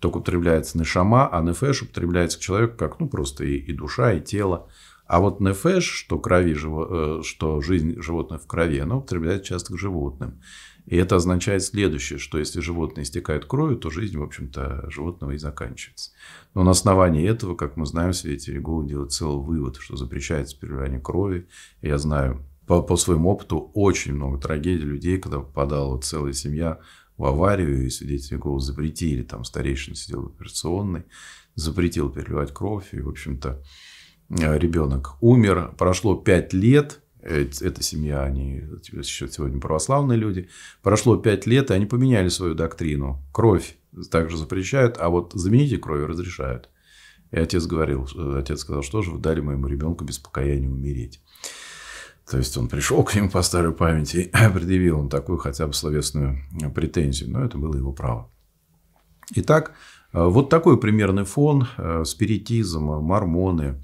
Только употребляется нешама, а нефеш употребляется к человеку как ну, просто и, и душа, и тело. А вот НФЭШ, что, крови, э, что жизнь животных в крови, она употребляет часто к животным. И это означает следующее, что если животные истекают кровью, то жизнь, в общем-то, животного и заканчивается. Но на основании этого, как мы знаем, свидетели ГОУ делают целый вывод, что запрещается переливание крови. Я знаю по, по своему опыту очень много трагедий людей, когда попадала целая семья в аварию, и свидетели ГОУ запретили, там старейшина сидел в операционной, запретил переливать кровь, и, в общем-то, Э, ребенок умер, прошло 5 лет, э, эта семья, они еще сегодня православные люди, прошло 5 лет, и они поменяли свою доктрину. Кровь также запрещают, а вот замените кровью разрешают. И отец говорил, э, отец сказал, что же вы дали моему ребенку без покаяния умереть. То есть он пришел к нему по старой памяти и предъявил им такую хотя бы словесную претензию, но это было его право. Итак, вот такой примерный фон спиритизма, мормоны,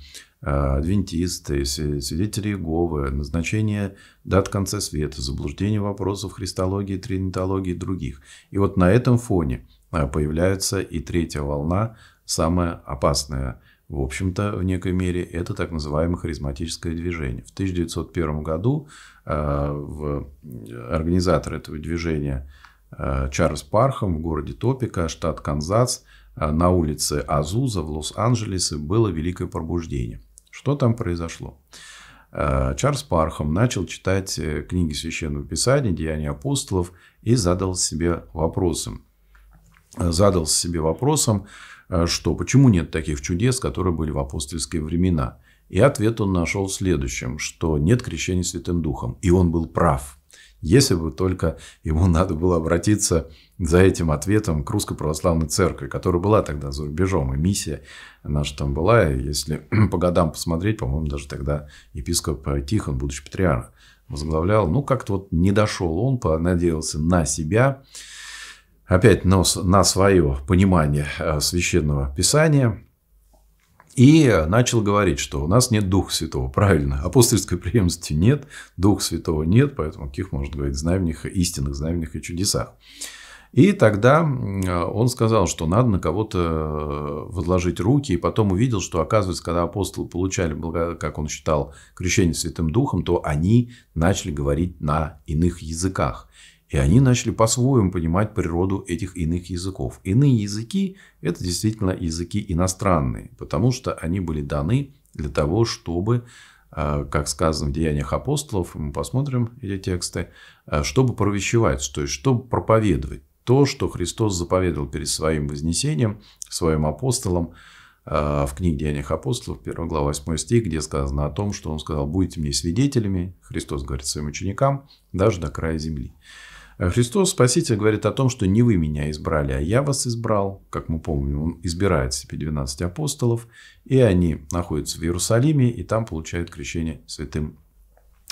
адвентисты, свидетели Иеговы, назначение дат конца света, заблуждение вопросов христологии, тринитологии и других. И вот на этом фоне а, появляется и третья волна, самая опасная в общем-то, в некой мере, это так называемое харизматическое движение. В 1901 году а, в э, организатор этого движения а, Чарльз Пархам в городе Топика, штат Канзас, на улице Азуза в Лос-Анджелесе было великое пробуждение – что там произошло? Э, Чарльз Пархам начал читать э, книги Священного Писания, Деяния апостолов и задал себе вопросом. Э, задал себе вопросом, что почему нет таких чудес, которые были в апостольские времена. И ответ он нашел в следующем, что нет крещения Святым Духом. И он был прав если бы только ему надо было обратиться за этим ответом к Русской Православной Церкви, которая была тогда за рубежом, и миссия наша там была, и если по годам посмотреть, по-моему, даже тогда епископ Тихон, будучи патриарх, возглавлял, ну, как-то вот не дошел он, понадеялся на себя, опять на, на свое понимание э, священного писания – и начал говорить, что у нас нет Духа Святого. Правильно, апостольской преемственности нет, Духа Святого нет, поэтому каких может говорить знамениях, истинных знамениях и чудесах. И тогда он сказал, что надо на кого-то э, возложить руки, и потом увидел, что, оказывается, когда апостолы получали, как он считал, крещение Святым Духом, то они начали говорить на иных языках. И они начали по-своему понимать природу этих иных языков. Иные языки – это действительно языки иностранные, потому что они были даны для того, чтобы э, как сказано в Деяниях апостолов, мы посмотрим эти тексты, э, чтобы провещевать, то есть чтобы проповедовать то, что Христос заповедал перед своим вознесением, своим апостолом, э, в книге Деяниях апостолов, 1 глава, 8 стих, где сказано о том, что он сказал, будете мне свидетелями, Христос говорит своим ученикам, даже до края земли. «Э, Христос Спаситель говорит о том, что не вы меня избрали, а я вас избрал. Как мы помним, он избирает себе 12 апостолов, и они находятся в Иерусалиме, и там получают крещение Святым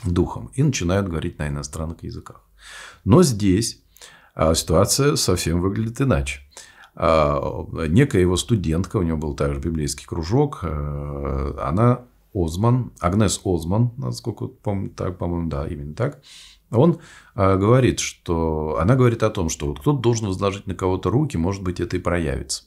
Духом. И начинают говорить на иностранных языках. Но здесь а, ситуация совсем выглядит иначе а, некая его студентка, у него был также библейский кружок, э, она Озман, Агнес Озман, насколько помню, так, по-моему, да, именно так, он а, говорит, что она говорит о том, что вот кто-то должен возложить на кого-то руки, может быть, это и проявится.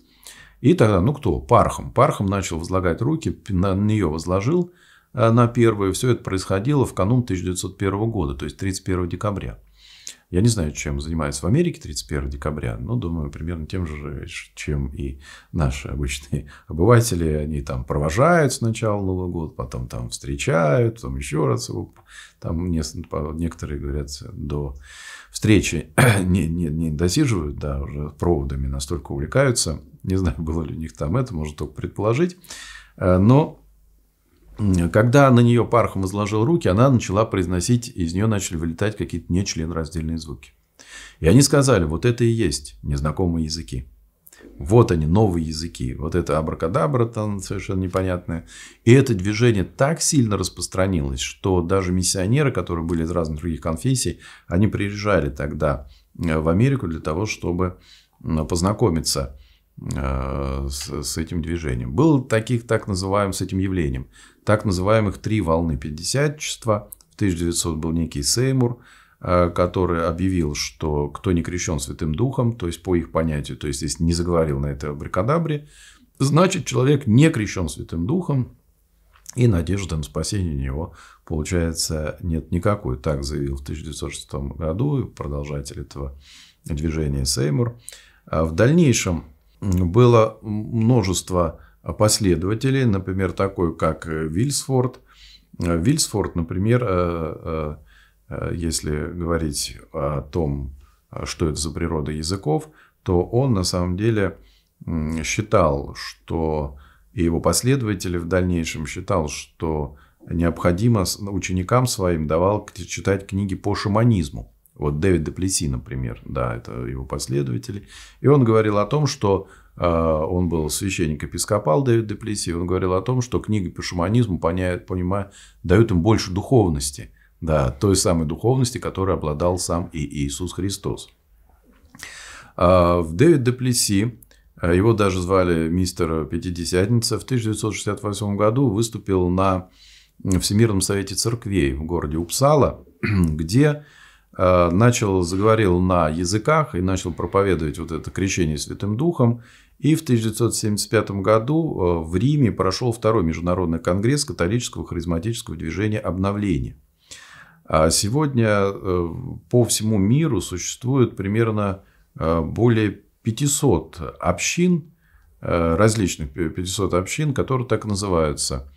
И тогда, ну кто? Пархом. Пархом начал возлагать руки, на нее возложил а, на первую. Все это происходило в канун 1901 года, то есть 31 декабря. Я не знаю, чем занимаются в Америке 31 декабря, но думаю, примерно тем же, чем и наши обычные обыватели. Они там провожают сначала Новый год, потом там встречают, потом еще раз Там некоторые говорят до встречи не, не, не досиживают, да, уже проводами настолько увлекаются. Не знаю, было ли у них там это, можно только предположить. Э, но когда на нее Пархум изложил руки, она начала произносить, из нее начали вылетать какие-то нечленораздельные звуки. И они сказали, вот это и есть незнакомые языки. Вот они, новые языки. Вот это абракадабра там совершенно непонятное. И это движение так сильно распространилось, что даже миссионеры, которые были из разных других конфессий, они приезжали тогда э, в Америку для того, чтобы познакомиться э, с, этим движением. Было таких так называемым с этим явлением так называемых три волны пятидесятничества. В 1900 был некий Сеймур, э, который объявил, что кто не крещен Святым Духом, то есть по их понятию, то есть если не заговорил на это брикадабре, значит человек не крещен Святым Духом, и надежды на спасение у него, получается, нет никакой. Так заявил в 1906 году продолжатель этого движения Сеймур. А в дальнейшем было множество последователей, например, такой как э, Вильсфорд. Э, Вильсфорд, например, э, если говорить о том, что это за природа языков, то он на самом деле считал, что и его последователи в дальнейшем считал, что необходимо ученикам своим давал читать книги по шаманизму. Вот Дэвид Деплеси, например, да, это его последователи. И он говорил о том, что а, он был священник эпископал Дэвид Де Деплеси, он говорил о том, что книги по шаманизму, понимают, дают им больше духовности. Да, той самой духовности, которой обладал сам и Иисус Христос. А, в Дэвид Де Деплеси, а, его даже звали мистер Пятидесятница, в 1968 году выступил на Всемирном совете церквей в городе Упсала, где начал, заговорил на языках и начал проповедовать вот это крещение Святым Духом. И в 1975 году э, в Риме прошел второй международный конгресс католического харизматического движения Обновления. А сегодня э, по всему миру существует примерно э, более 500 общин, различных 500 общин, которые так называются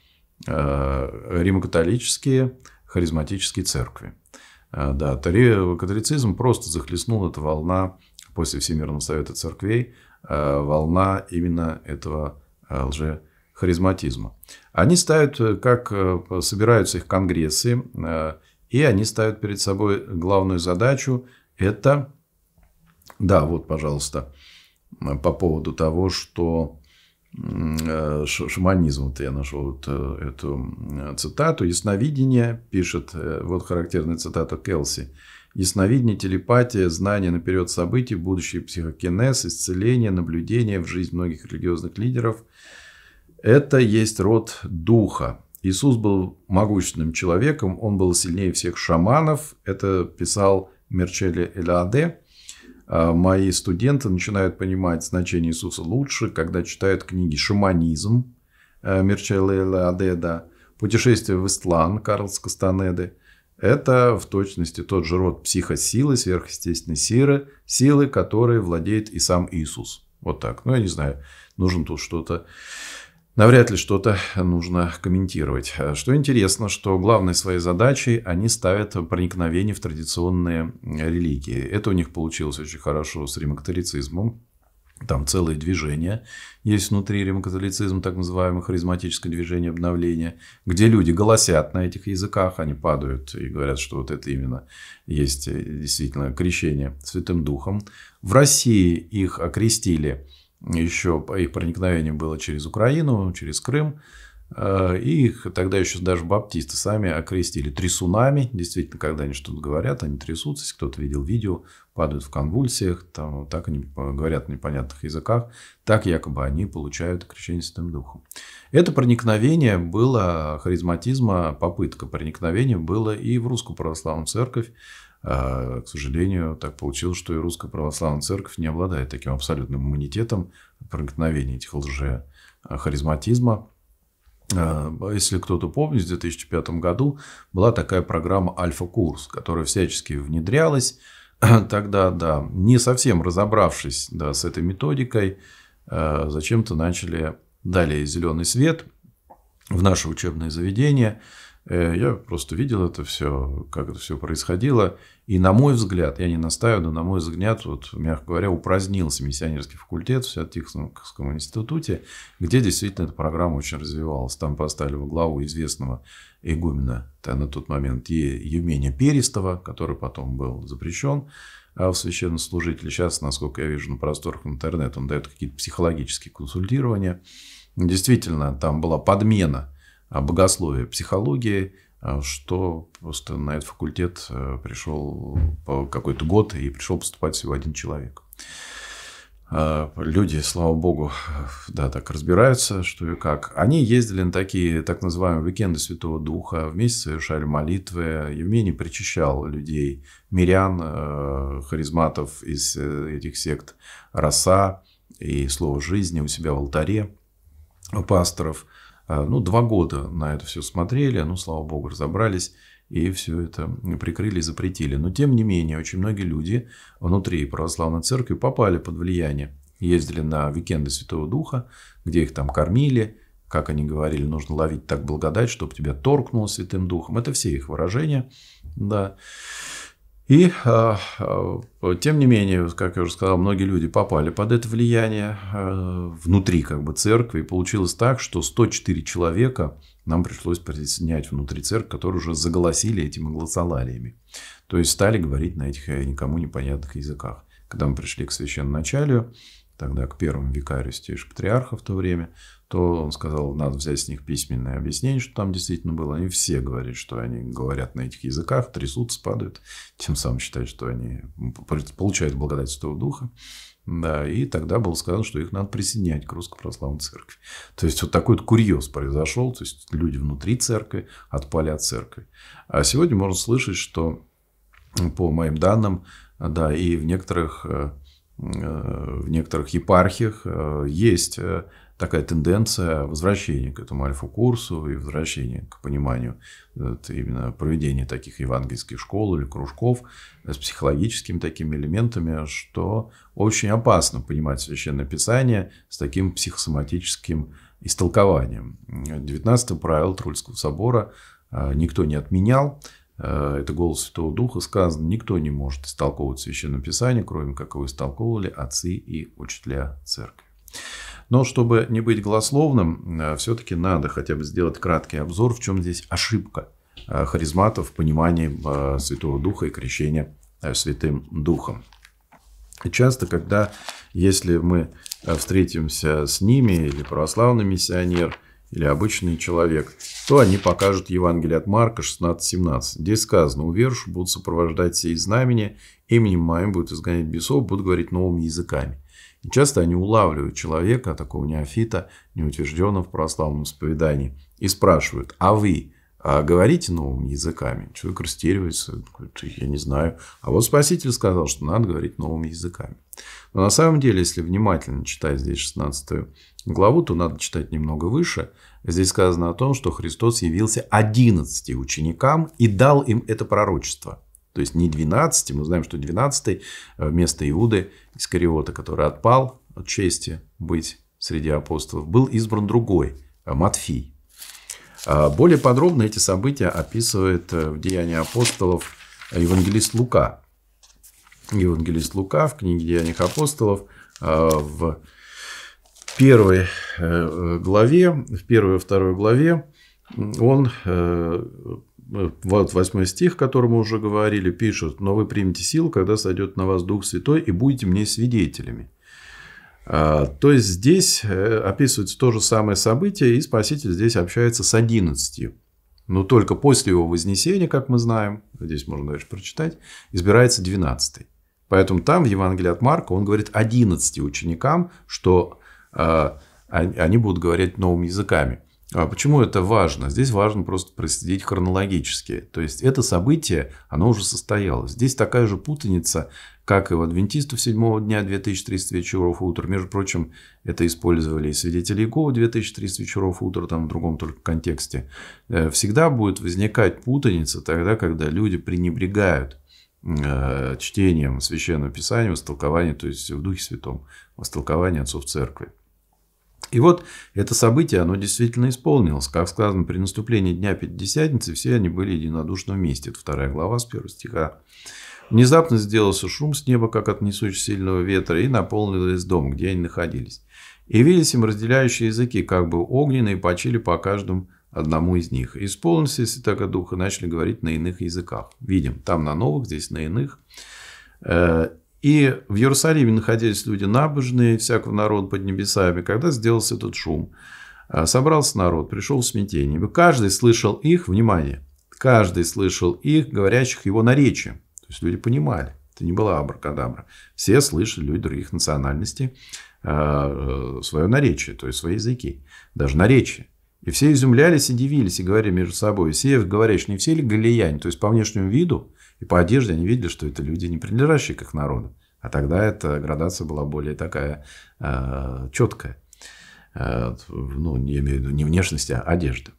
римокатолические харизматические церкви. Да, католицизм просто захлестнул эта волна после Всемирного Совета Церквей – Э, волна именно этого э, лже харизматизма. Они ставят, э, как собираются их конгрессы, и они ставят перед собой главную задачу – это, да, вот, пожалуйста, по поводу того, что шаманизм, вот я нашел вот эту цитату, ясновидение, пишет, вот характерная цитата Келси – Ясновидение, телепатия, знание наперед событий, будущий психокинез, исцеление, наблюдение в жизнь многих религиозных лидеров – это есть род духа. Иисус был могущественным человеком, он был сильнее всех шаманов. Это писал Мерчелли Элиаде. А, мои студенты начинают понимать значение Иисуса лучше, когда читают книги «Шаманизм» э, Мерчелли Элиаде, да, «Путешествие в Истлан» Карлс Кастанеды – это в точности тот же род психосилы, сверхъестественной силы, силы, которой владеет и сам Иисус. Вот так. Ну, я не знаю, нужен тут что-то Навряд ли что-то нужно комментировать. Что интересно, что главной своей задачей они ставят проникновение в традиционные религии. Это у них получилось очень хорошо с ремактарицизмом. Там целые движения есть внутри римокатолицизма, так называемое харизматическое движение обновления, где люди голосят на этих языках, они падают и говорят, что вот это именно есть э, действительно крещение Святым Духом. В России их окрестили еще, их проникновение было через Украину, через Крым. Э, и их тогда еще даже баптисты сами окрестили трясунами. Действительно, когда они что-то говорят, они трясутся. Если кто-то видел видео, падают в конвульсиях, там, так они говорят на непонятных языках. Так якобы они получают крещение Святым Духом. Это проникновение было, харизматизма, попытка проникновения было и в Русскую Православную Церковь. Э, к сожалению, так получилось, что и Русская Православная Церковь не обладает таким абсолютным иммунитетом проникновения этих лже харизматизма а, если кто-то помнит, в 2005 году была такая программа «Альфа-курс», которая всячески внедрялась тогда, да, не совсем разобравшись да, с этой методикой, э, зачем-то начали, далее зеленый свет в наше учебное заведение – Э, я просто видел это все, как это все происходило. И на мой взгляд, я не настаиваю, но на мой взгляд, вот, мягко говоря, упразднился миссионерский факультет в Святотихонском институте, где действительно эта программа очень развивалась. Там поставили во главу известного игумена на тот момент Евмения Перестова, который потом был запрещен а в священнослужитель. Сейчас, насколько я вижу, на просторах интернета он дает какие-то психологические консультирования. Действительно, там была подмена – богословия, психологии, а, что просто на этот факультет э, пришел какой-то год и пришел поступать всего один человек. А, люди, слава богу, да, так разбираются, что и как. Они ездили на такие так называемые уикенды Святого Духа, вместе совершали молитвы. Евмений причащал людей, мирян, э, харизматов из э, этих сект, роса и слово жизни у себя в алтаре у пасторов – а, ну, два года на это все смотрели, ну, слава богу, разобрались и все это прикрыли и запретили. Но, тем не менее, очень многие люди внутри православной церкви попали под влияние. Ездили на викенды Святого Духа, где их там кормили, как они говорили, нужно ловить так благодать, чтобы тебя торкнуло Святым Духом. Это все их выражения. Да. И, а, а, тем не менее, как я уже сказал, многие люди попали под это влияние а, внутри как бы церкви. И получилось так, что 104 человека нам пришлось присоединять внутри церкви, которые уже заголосили этими гласолариями. То есть, стали говорить на этих э, никому непонятных языках. Когда мы пришли к священноначалию, тогда к первому викарию стеж патриарха в то время, то он сказал, надо взять с них письменное объяснение, что там действительно было. Они все говорят, что они говорят на этих языках, трясутся, падают, тем самым считают, что они получают благодать Святого Духа. Да, и тогда было сказано, что их надо присоединять к русской православной церкви. То есть, вот такой вот курьез произошел. То есть, люди внутри церкви отпали от церкви. А сегодня можно слышать, что, по моим данным, да, и в некоторых, э, э, в некоторых епархиях э, есть такая тенденция возвращения к этому альфа-курсу и возвращения к пониманию вот, именно проведения таких евангельских школ или кружков с психологическими такими элементами, что очень опасно понимать Священное Писание с таким психосоматическим истолкованием. 19 правило Трульского собора а, никто не отменял, а, это голос Святого Духа сказано, никто не может истолковывать Священное Писание, кроме как его истолковывали отцы и учителя церкви. Но чтобы не быть голословным, э, все-таки надо хотя бы сделать краткий обзор, в чем здесь ошибка э, харизматов в понимании э, Святого Духа и крещения Святым Духом. Часто, когда, если мы встретимся с ними, или православный миссионер, или обычный человек, то они покажут Евангелие от Марка 16.17. Здесь сказано, уверующих будут сопровождать сей знамения, именем моим будут изгонять бесов, будут говорить новыми языками. И часто они улавливают человека, такого неофита, неутвержденного в православном исповедании, и спрашивают, а вы а говорите новыми языками? Человек растеривается, говорит, я не знаю. А вот Спаситель сказал, что надо говорить новыми языками. Но на самом деле, если внимательно читать здесь 16 главу, то надо читать немного выше. Здесь сказано о том, что Христос явился 11 ученикам и дал им это пророчество – то есть не 12, мы знаем, что 12 э, вместо Иуды Искариота, который отпал от чести быть среди апостолов, был избран другой, э, Матфий. А более подробно эти события описывает э, в Деянии апостолов евангелист Лука. Евангелист Лука в книге Деяний апостолов в первой главе, в первой и второй главе он вот восьмой стих, который мы уже говорили, пишут, но вы примете силу, когда сойдет на вас Дух Святой и будете мне свидетелями. А, то есть здесь э, описывается то же самое событие, и Спаситель здесь общается с 11. Но только после его вознесения, как мы знаем, здесь можно дальше прочитать, избирается двенадцатый. Поэтому там в Евангелии от Марка он говорит одиннадцати ученикам, что а, они будут говорить новыми языками. А почему это важно? Здесь важно просто проследить хронологически. То есть, это событие, оно уже состоялось. Здесь такая же путаница, как и у адвентистов седьмого дня 2300 вечеров утра. Между прочим, это использовали и свидетели Иеговы 2300 вечеров утра там в другом только контексте. Э, всегда будет возникать путаница тогда, когда люди пренебрегают э, чтением Священного Писания, в то есть в Духе Святом, в отцов Церкви. И вот это событие, оно действительно исполнилось. Как сказано, при наступлении Дня Пятидесятницы все они были единодушно вместе. Это вторая глава с первого стиха. Внезапно сделался шум с неба, как от несущего сильного ветра, и наполнилось дом, где они находились. И виделись им разделяющие языки, как бы огненные, и почили по каждому одному из них. И исполнился Святаго Духа, начали говорить на иных языках. Видим, там на новых, здесь на иных. Э, и в Иерусалиме находились люди набожные, всякого народа под небесами, когда сделался этот шум. А, собрался народ, пришел в смятение. Каждый слышал их, внимание, каждый слышал их, говорящих его наречием. То есть люди понимали, это не была абракадабра. Все слышали люди других национальностей а, э, свое наречие, то есть свои языки, даже наречие. И все изумлялись и дивились, и говорили между собой, Сеев, говоришь, не все ли галияне? То есть, по внешнему виду и по одежде они видели, что это люди, не принадлежащие к их народу. А тогда эта градация была более такая э, четкая. Э, ну, не имею в виду не внешность, а одежда.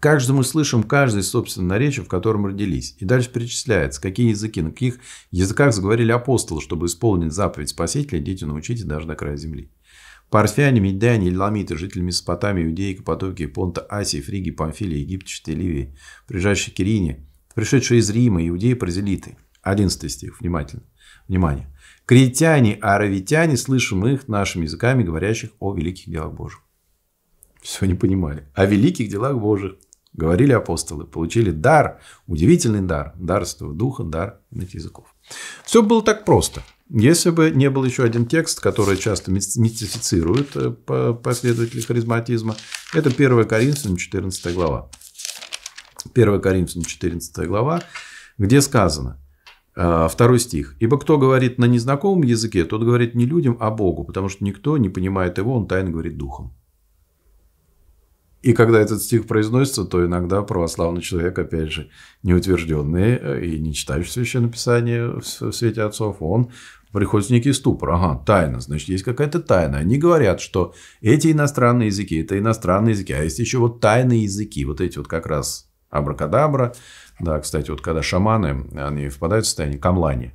Каждый мы слышим каждый, собственно, наречие, в котором родились. И дальше перечисляется, какие языки, на каких языках заговорили апостолы, чтобы исполнить заповедь Спасителя, идите научите даже до края земли. Парфяне, Медяне, Ламиты, жители Месопотамии, Иудеи, Каппадокии, Понта, Асии, Фриги, Памфилии, Египта, Ливии, приезжающие к Ирине, пришедшие из Рима, иудеи-паразелиты. 11 стих, внимательно. Внимание. Критяне, аравитяне, слышим их нашими языками, говорящих о великих делах Божьих. Все не понимали. О великих делах Божьих говорили апостолы, получили дар, удивительный дар, дар Святого Духа, дар иных языков. Все было так просто. Если бы не был еще один текст, который часто мистифицируют э, последователей харизматизма, это 1 Коринфянам 14 глава. 1 Коринфянам 14 глава, где сказано, э, второй стих. «Ибо кто говорит на незнакомом языке, тот говорит не людям, а Богу, потому что никто не понимает его, он тайно говорит духом». И когда этот стих произносится, то иногда православный человек, опять же, неутвержденный э, и не читающий Священное Писание в свете отцов, он приходит в некий ступор. Ага, тайна, значит, есть какая-то тайна. Они говорят, что эти иностранные языки, это иностранные языки, а есть еще вот тайные языки, вот эти вот как раз абракадабра. Да, кстати, вот когда шаманы, они впадают в состояние камлани,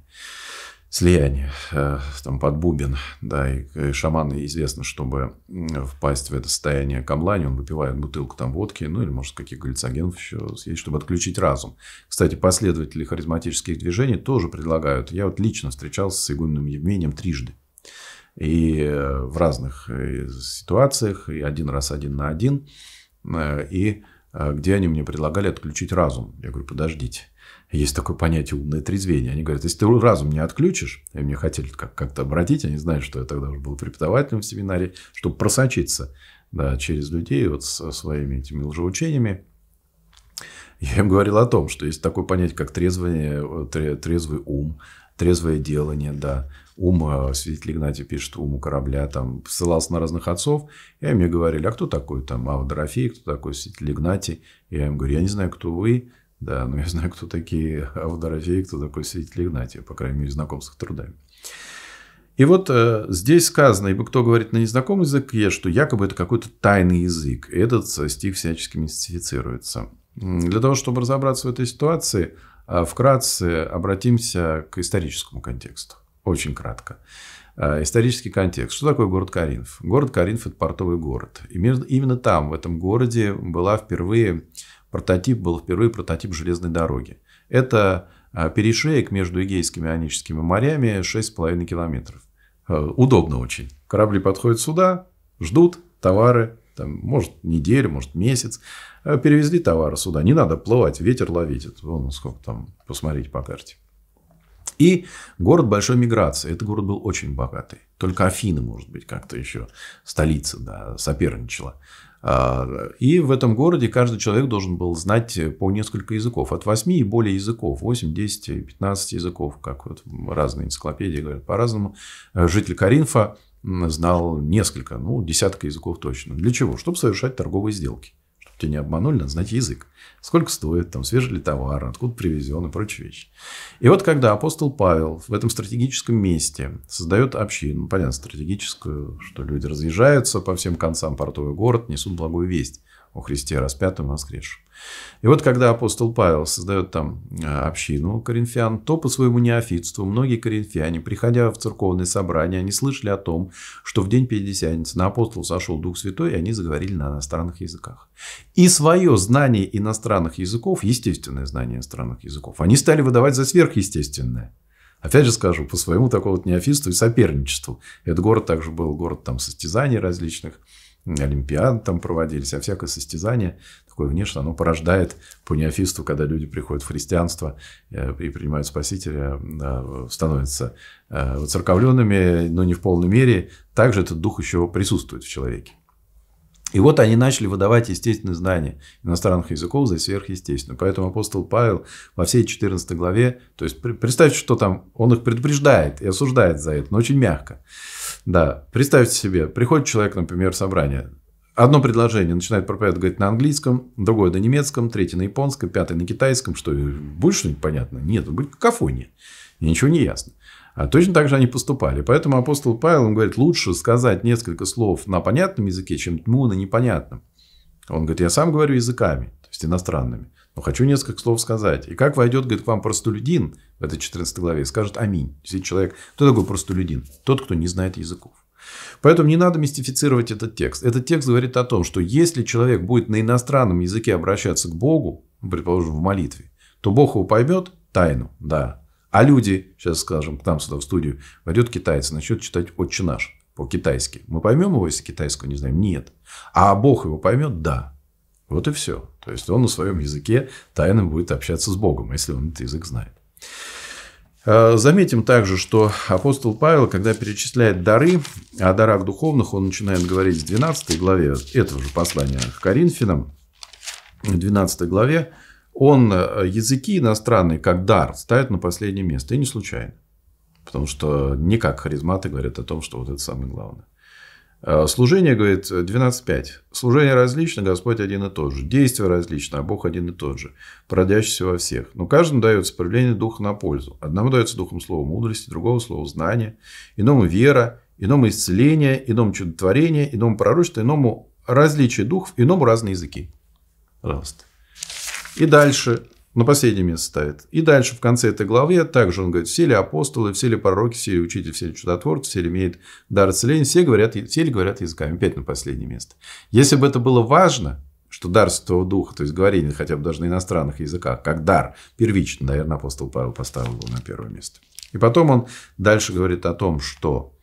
слияние, э, там, под бубен, да, и, шаманы известно, чтобы впасть в это состояние камлани, он выпивает бутылку там водки, ну, или, может, каких галлюциногенов еще съесть, чтобы отключить разум. Кстати, последователи харизматических движений тоже предлагают. Я вот лично встречался с игуменным Евмением трижды. И э, в разных э, ситуациях, и один раз один на один, и а где они мне предлагали отключить разум. Я говорю, подождите, есть такое понятие умное трезвение. Они говорят, если ты разум не отключишь, и мне хотели как-то обратить, они знают, что я тогда уже был преподавателем в семинаре, чтобы просочиться да, через людей вот со своими этими лжеучениями. Я им говорил о том, что есть такое понятие, как трезвый, э, трезвый ум, трезвое делание, да. Ум, э, свидетель Игнатий пишет, ум у корабля, там, ссылался на разных отцов. И они мне говорили, а кто такой там Ава кто такой свидетель Игнатий? И я им говорю, я не знаю, кто вы, да, но я знаю, кто такие Ава кто такой свидетель Игнатий, по крайней мере, знаком с их трудами. И вот э, здесь сказано, ибо кто говорит на незнакомом языке, что якобы это какой-то тайный язык. этот э, стих всячески мистифицируется. Для того, чтобы разобраться в этой ситуации – а вкратце обратимся к историческому контексту. Очень кратко. А, исторический контекст. Что такое город Каринф? Город Каринф – это портовый город. И именно там, в этом городе, была впервые прототип, был впервые прототип железной дороги. Это а, перешеек между Эгейскими и Ионическими морями 6,5 километров. Удобно очень. Корабли подходят сюда, ждут товары, там, может, неделю, может, месяц. Э, перевезли товары сюда. Не надо плывать, ветер ловит. вон сколько там, посмотрите по карте. И город большой миграции. Этот город был очень богатый. Только Афины, может быть, как-то еще столица да, соперничала. А, и в этом городе каждый человек должен был знать по несколько языков. От 8 и более языков. 8, 10, 15 языков. Как вот разные энциклопедии говорят по-разному. Э, житель Каринфа знал несколько, ну, десятка языков точно. Для чего? Чтобы совершать торговые сделки тебя не обманули, надо знать язык. Сколько стоит, там, свежий ли товар, откуда привезен и прочие вещи. И вот когда апостол Павел в этом стратегическом месте создает общину, ну, понятно, стратегическую, что люди разъезжаются по всем концам портовый город, несут благую весть о Христе распятом воскресшем. И вот когда апостол Павел создает там э, общину коринфян, то по своему неофитству многие коринфяне, приходя в церковные собрания, они слышали о том, что в день Пятидесятницы на апостол сошел Дух Святой, и они заговорили на иностранных языках. И свое знание иностранных языков, естественное знание иностранных языков, они стали выдавать за сверхъестественное. Опять же скажу, по своему такому вот неофисту и соперничеству. Этот город также был город там состязаний различных – олимпиад там проводились, а всякое состязание такое внешнее, оно порождает по неофисту, когда люди приходят в христианство э, и принимают спасителя, становятся э, церковленными, но не в полной мере. Также этот дух еще присутствует в человеке. И вот они начали выдавать естественные знания иностранных языков за сверхъестественное. Поэтому апостол Павел во всей 14 главе, то есть представьте, что там, он их предупреждает и осуждает за это, но очень мягко. Да. Представьте себе, приходит человек, например, в собрание. Одно предложение начинает проповедовать говорить на английском, другое на немецком, третье на японском, пятое на китайском. Что, э, будет что-нибудь понятно? Нет, будет какофония. ничего не ясно. А точно так же они поступали. Поэтому апостол Павел он говорит, лучше сказать несколько слов на понятном языке, чем тьму на непонятном. Он говорит, я сам говорю языками, то есть иностранными. Но хочу несколько слов сказать. И как войдет, говорит, к вам простолюдин, в этой 14 главе, и скажет аминь. Если человек, кто такой простолюдин? Тот, кто не знает языков. Поэтому не надо мистифицировать этот текст. Этот текст говорит о том, что если человек будет на иностранном языке обращаться к Богу, ну, предположим, в молитве, то Бог его поймет тайну, да. А люди, сейчас скажем, к нам сюда в студию, войдет китаец, начнет читать «Отче наш» по-китайски. Мы поймем его, если китайского не знаем? Нет. А Бог его поймет? Да. Вот и все. То есть он на своем языке тайно будет общаться с Богом, если он этот язык знает. Э, заметим также, что апостол Павел, когда перечисляет дары, о дарах духовных, он начинает говорить в 12 главе этого же послания к Коринфянам, в 12 главе, он э, языки иностранные, как дар, ставит на последнее место. И не случайно. Потому что не как харизматы говорят о том, что вот это самое главное. Э, служение, говорит, 12.5. Служение различно, Господь один и тот же. Действие различно, а Бог один и тот же, продящийся во всех. Но каждому дается проявление духа на пользу. Одному дается духом Слово мудрости, другому Слово знания, иному вера, иному исцеление, иному чудотворение, иному пророчество, иному различие духов, иному разные языки. Пожалуйста. И дальше на последнее место ставит. И дальше в конце этой главы также он говорит, все ли апостолы, все ли пророки, все ли учители, все ли чудотворцы, все ли имеют дар исцеления, все, говорят, все ли говорят языками. Опять на последнее место. Если бы это было важно, что дар Святого Духа, то есть говорение хотя бы даже на иностранных языках, как дар, первично, наверное, апостол Павел поставил его на первое место. И потом он дальше говорит о том, что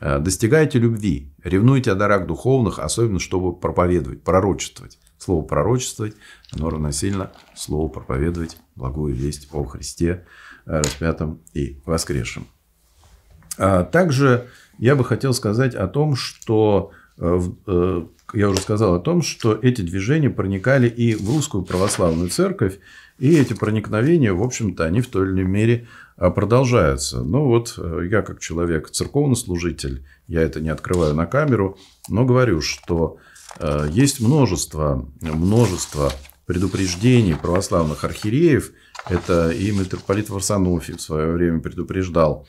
э, достигайте любви, ревнуйте о дарах духовных, особенно чтобы проповедовать, пророчествовать. Слово «пророчествовать» оно равносильно слову «проповедовать благую весть о Христе э, распятом и воскресшем». А также я бы хотел сказать о том, что э, э, я уже сказал о том, что эти движения проникали и в русскую православную церковь, и эти проникновения, в общем-то, они в той или иной мере а, продолжаются. Но ну вот я как человек церковный служитель, я это не открываю на камеру, но говорю, что Э, есть множество, множество предупреждений православных архиереев. Это и митрополит Варсонофий в свое время предупреждал,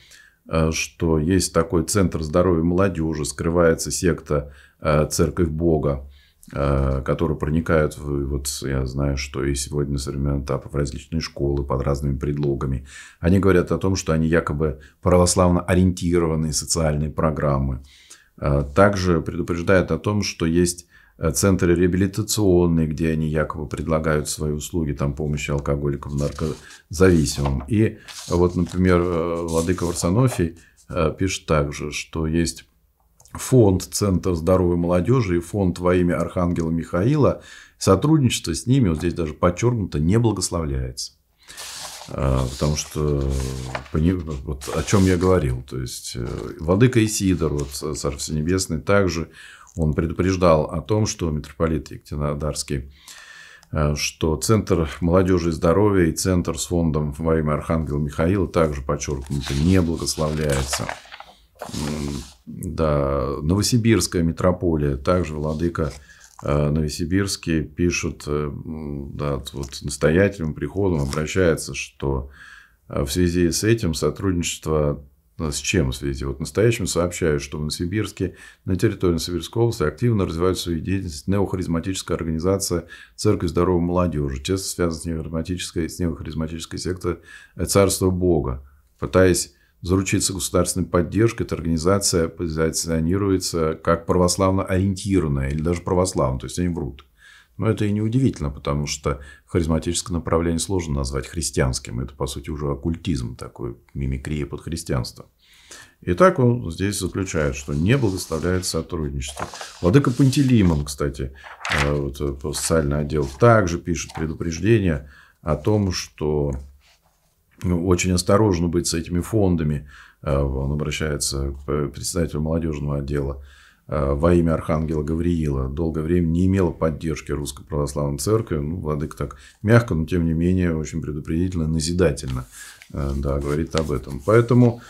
э, что есть такой центр здоровья молодежи, скрывается секта э, Церковь Бога, которые проникают, в, вот я знаю, что и сегодня со времен в различные школы под разными предлогами. Они говорят о том, что они якобы православно ориентированные социальные программы. Также предупреждают о том, что есть Э, центры реабилитационные, где они якобы предлагают свои услуги, там, помощи алкоголикам, наркозависимым. И вот, например, э, Владыка Варсонофий э, пишет также, что есть фонд «Центр здоровой молодежи» и фонд во имя Архангела Михаила. Сотрудничество с ними, вот здесь даже подчеркнуто, не благословляется. Потому что вот о чем я говорил, то есть Владыка Исидор, вот Царство Небесное, также он предупреждал о том, что митрополит Екатеринодарский э, что Центр молодежи и здоровья и Центр с фондом во имя Архангела Михаила также, подчеркнуто, не благословляется. Да, Новосибирская митрополия, также владыка э, Новосибирский пишет, э, да, вот настоятельным приходом обращается, что в связи с этим сотрудничество ну, с чем в связи? Вот настоящим сообщаю, что в Новосибирске, на территории Новосибирской области активно развивается свою деятельность неохаризматическая организация «Церковь здоровой молодежи», тесно связана с неохаризматической, с неохаризматической сектой «Царство Бога», пытаясь заручиться государственной поддержкой, эта организация позиционируется как православно ориентированная или даже православная, то есть они врут. Но это и не удивительно, потому что харизматическое направление сложно назвать христианским. Это, по сути, уже оккультизм такой, мимикрия под христианство. Итак, он здесь заключает, что не благословляет сотрудничество. Владыка Пантелеймон, кстати, э, вот, э, социальный отдел, также пишет предупреждение о том, что ну, очень осторожно быть с этими фондами. Э, он обращается к председателю молодежного отдела Э, во имя Архангела Гавриила долгое время не имела поддержки Русской Православной Церкви. Ну, Владык так мягко, но тем не менее очень предупредительно, назидательно э, да, говорит об этом. Поэтому,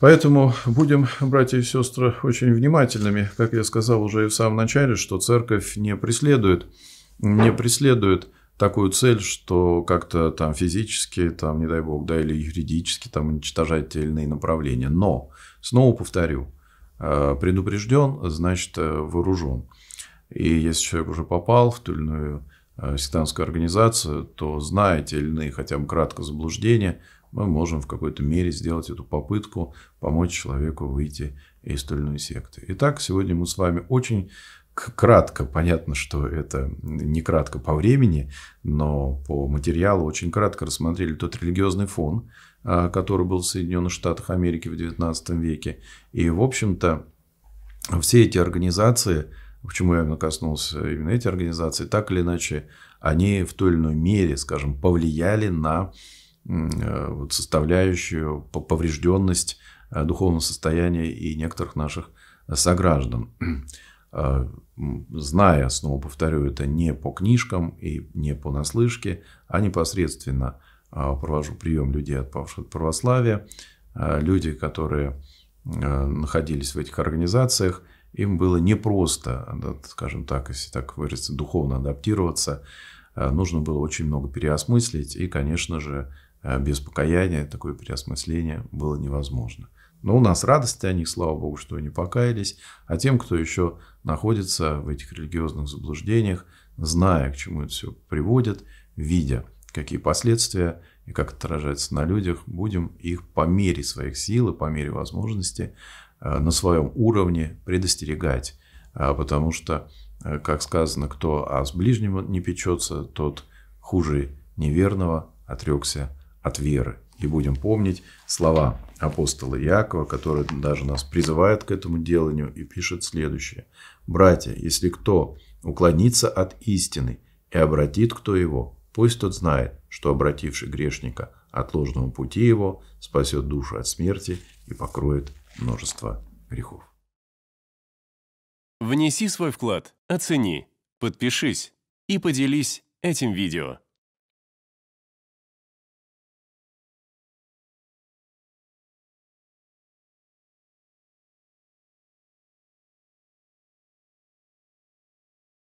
поэтому будем, братья и сестры, очень внимательными. Как я сказал уже и в самом начале, что Церковь не преследует, не преследует такую цель, что как-то там физически, там, не дай бог, да, или юридически там уничтожать те или иные направления. Но, снова повторю – Э, предупрежден, значит э, вооружен. И если человек уже попал в ту или иную э, сектантскую организацию, то зная те или иные хотя бы кратко заблуждения, мы можем в какой-то мере сделать эту попытку помочь человеку выйти из той или иной секты. Итак, сегодня мы с вами очень кратко, понятно, что это не кратко по времени, но по материалу очень кратко рассмотрели тот религиозный фон, а, который был в Соединенных Штатах Америки в XIX веке. И, в общем-то, все эти организации, почему я именно коснулся именно эти организации, так или иначе, они в той или иной мере, скажем, повлияли на э, составляющую поврежденность э, духовного состояния и некоторых наших сограждан. А, зная, снова повторю, это не по книжкам и не по наслышке, а непосредственно – а, провожу прием людей, отпавших от православия. А, люди, которые а, находились в этих организациях, им было непросто, скажем так, если так выразиться, духовно адаптироваться. Нужно было очень много переосмыслить, и, конечно же, без покаяния такое переосмысление было невозможно. Но у нас радость о них, слава богу, что они покаялись. А тем, кто еще находится в этих религиозных заблуждениях, зная, к чему это все приводит, видя какие последствия и как отражается на людях, будем их по мере своих сил и по мере возможности э, на своем уровне предостерегать. А, потому что, э, как сказано, кто а с ближним не печется, тот хуже неверного отрекся от веры. И будем помнить слова апостола Иакова, который даже нас призывает к этому деланию и пишет следующее. «Братья, если кто уклонится от истины и обратит кто его, Пусть тот знает, что обративший грешника от ложного пути его спасет душу от смерти и покроет множество грехов. Внеси свой вклад, оцени, подпишись и поделись этим видео.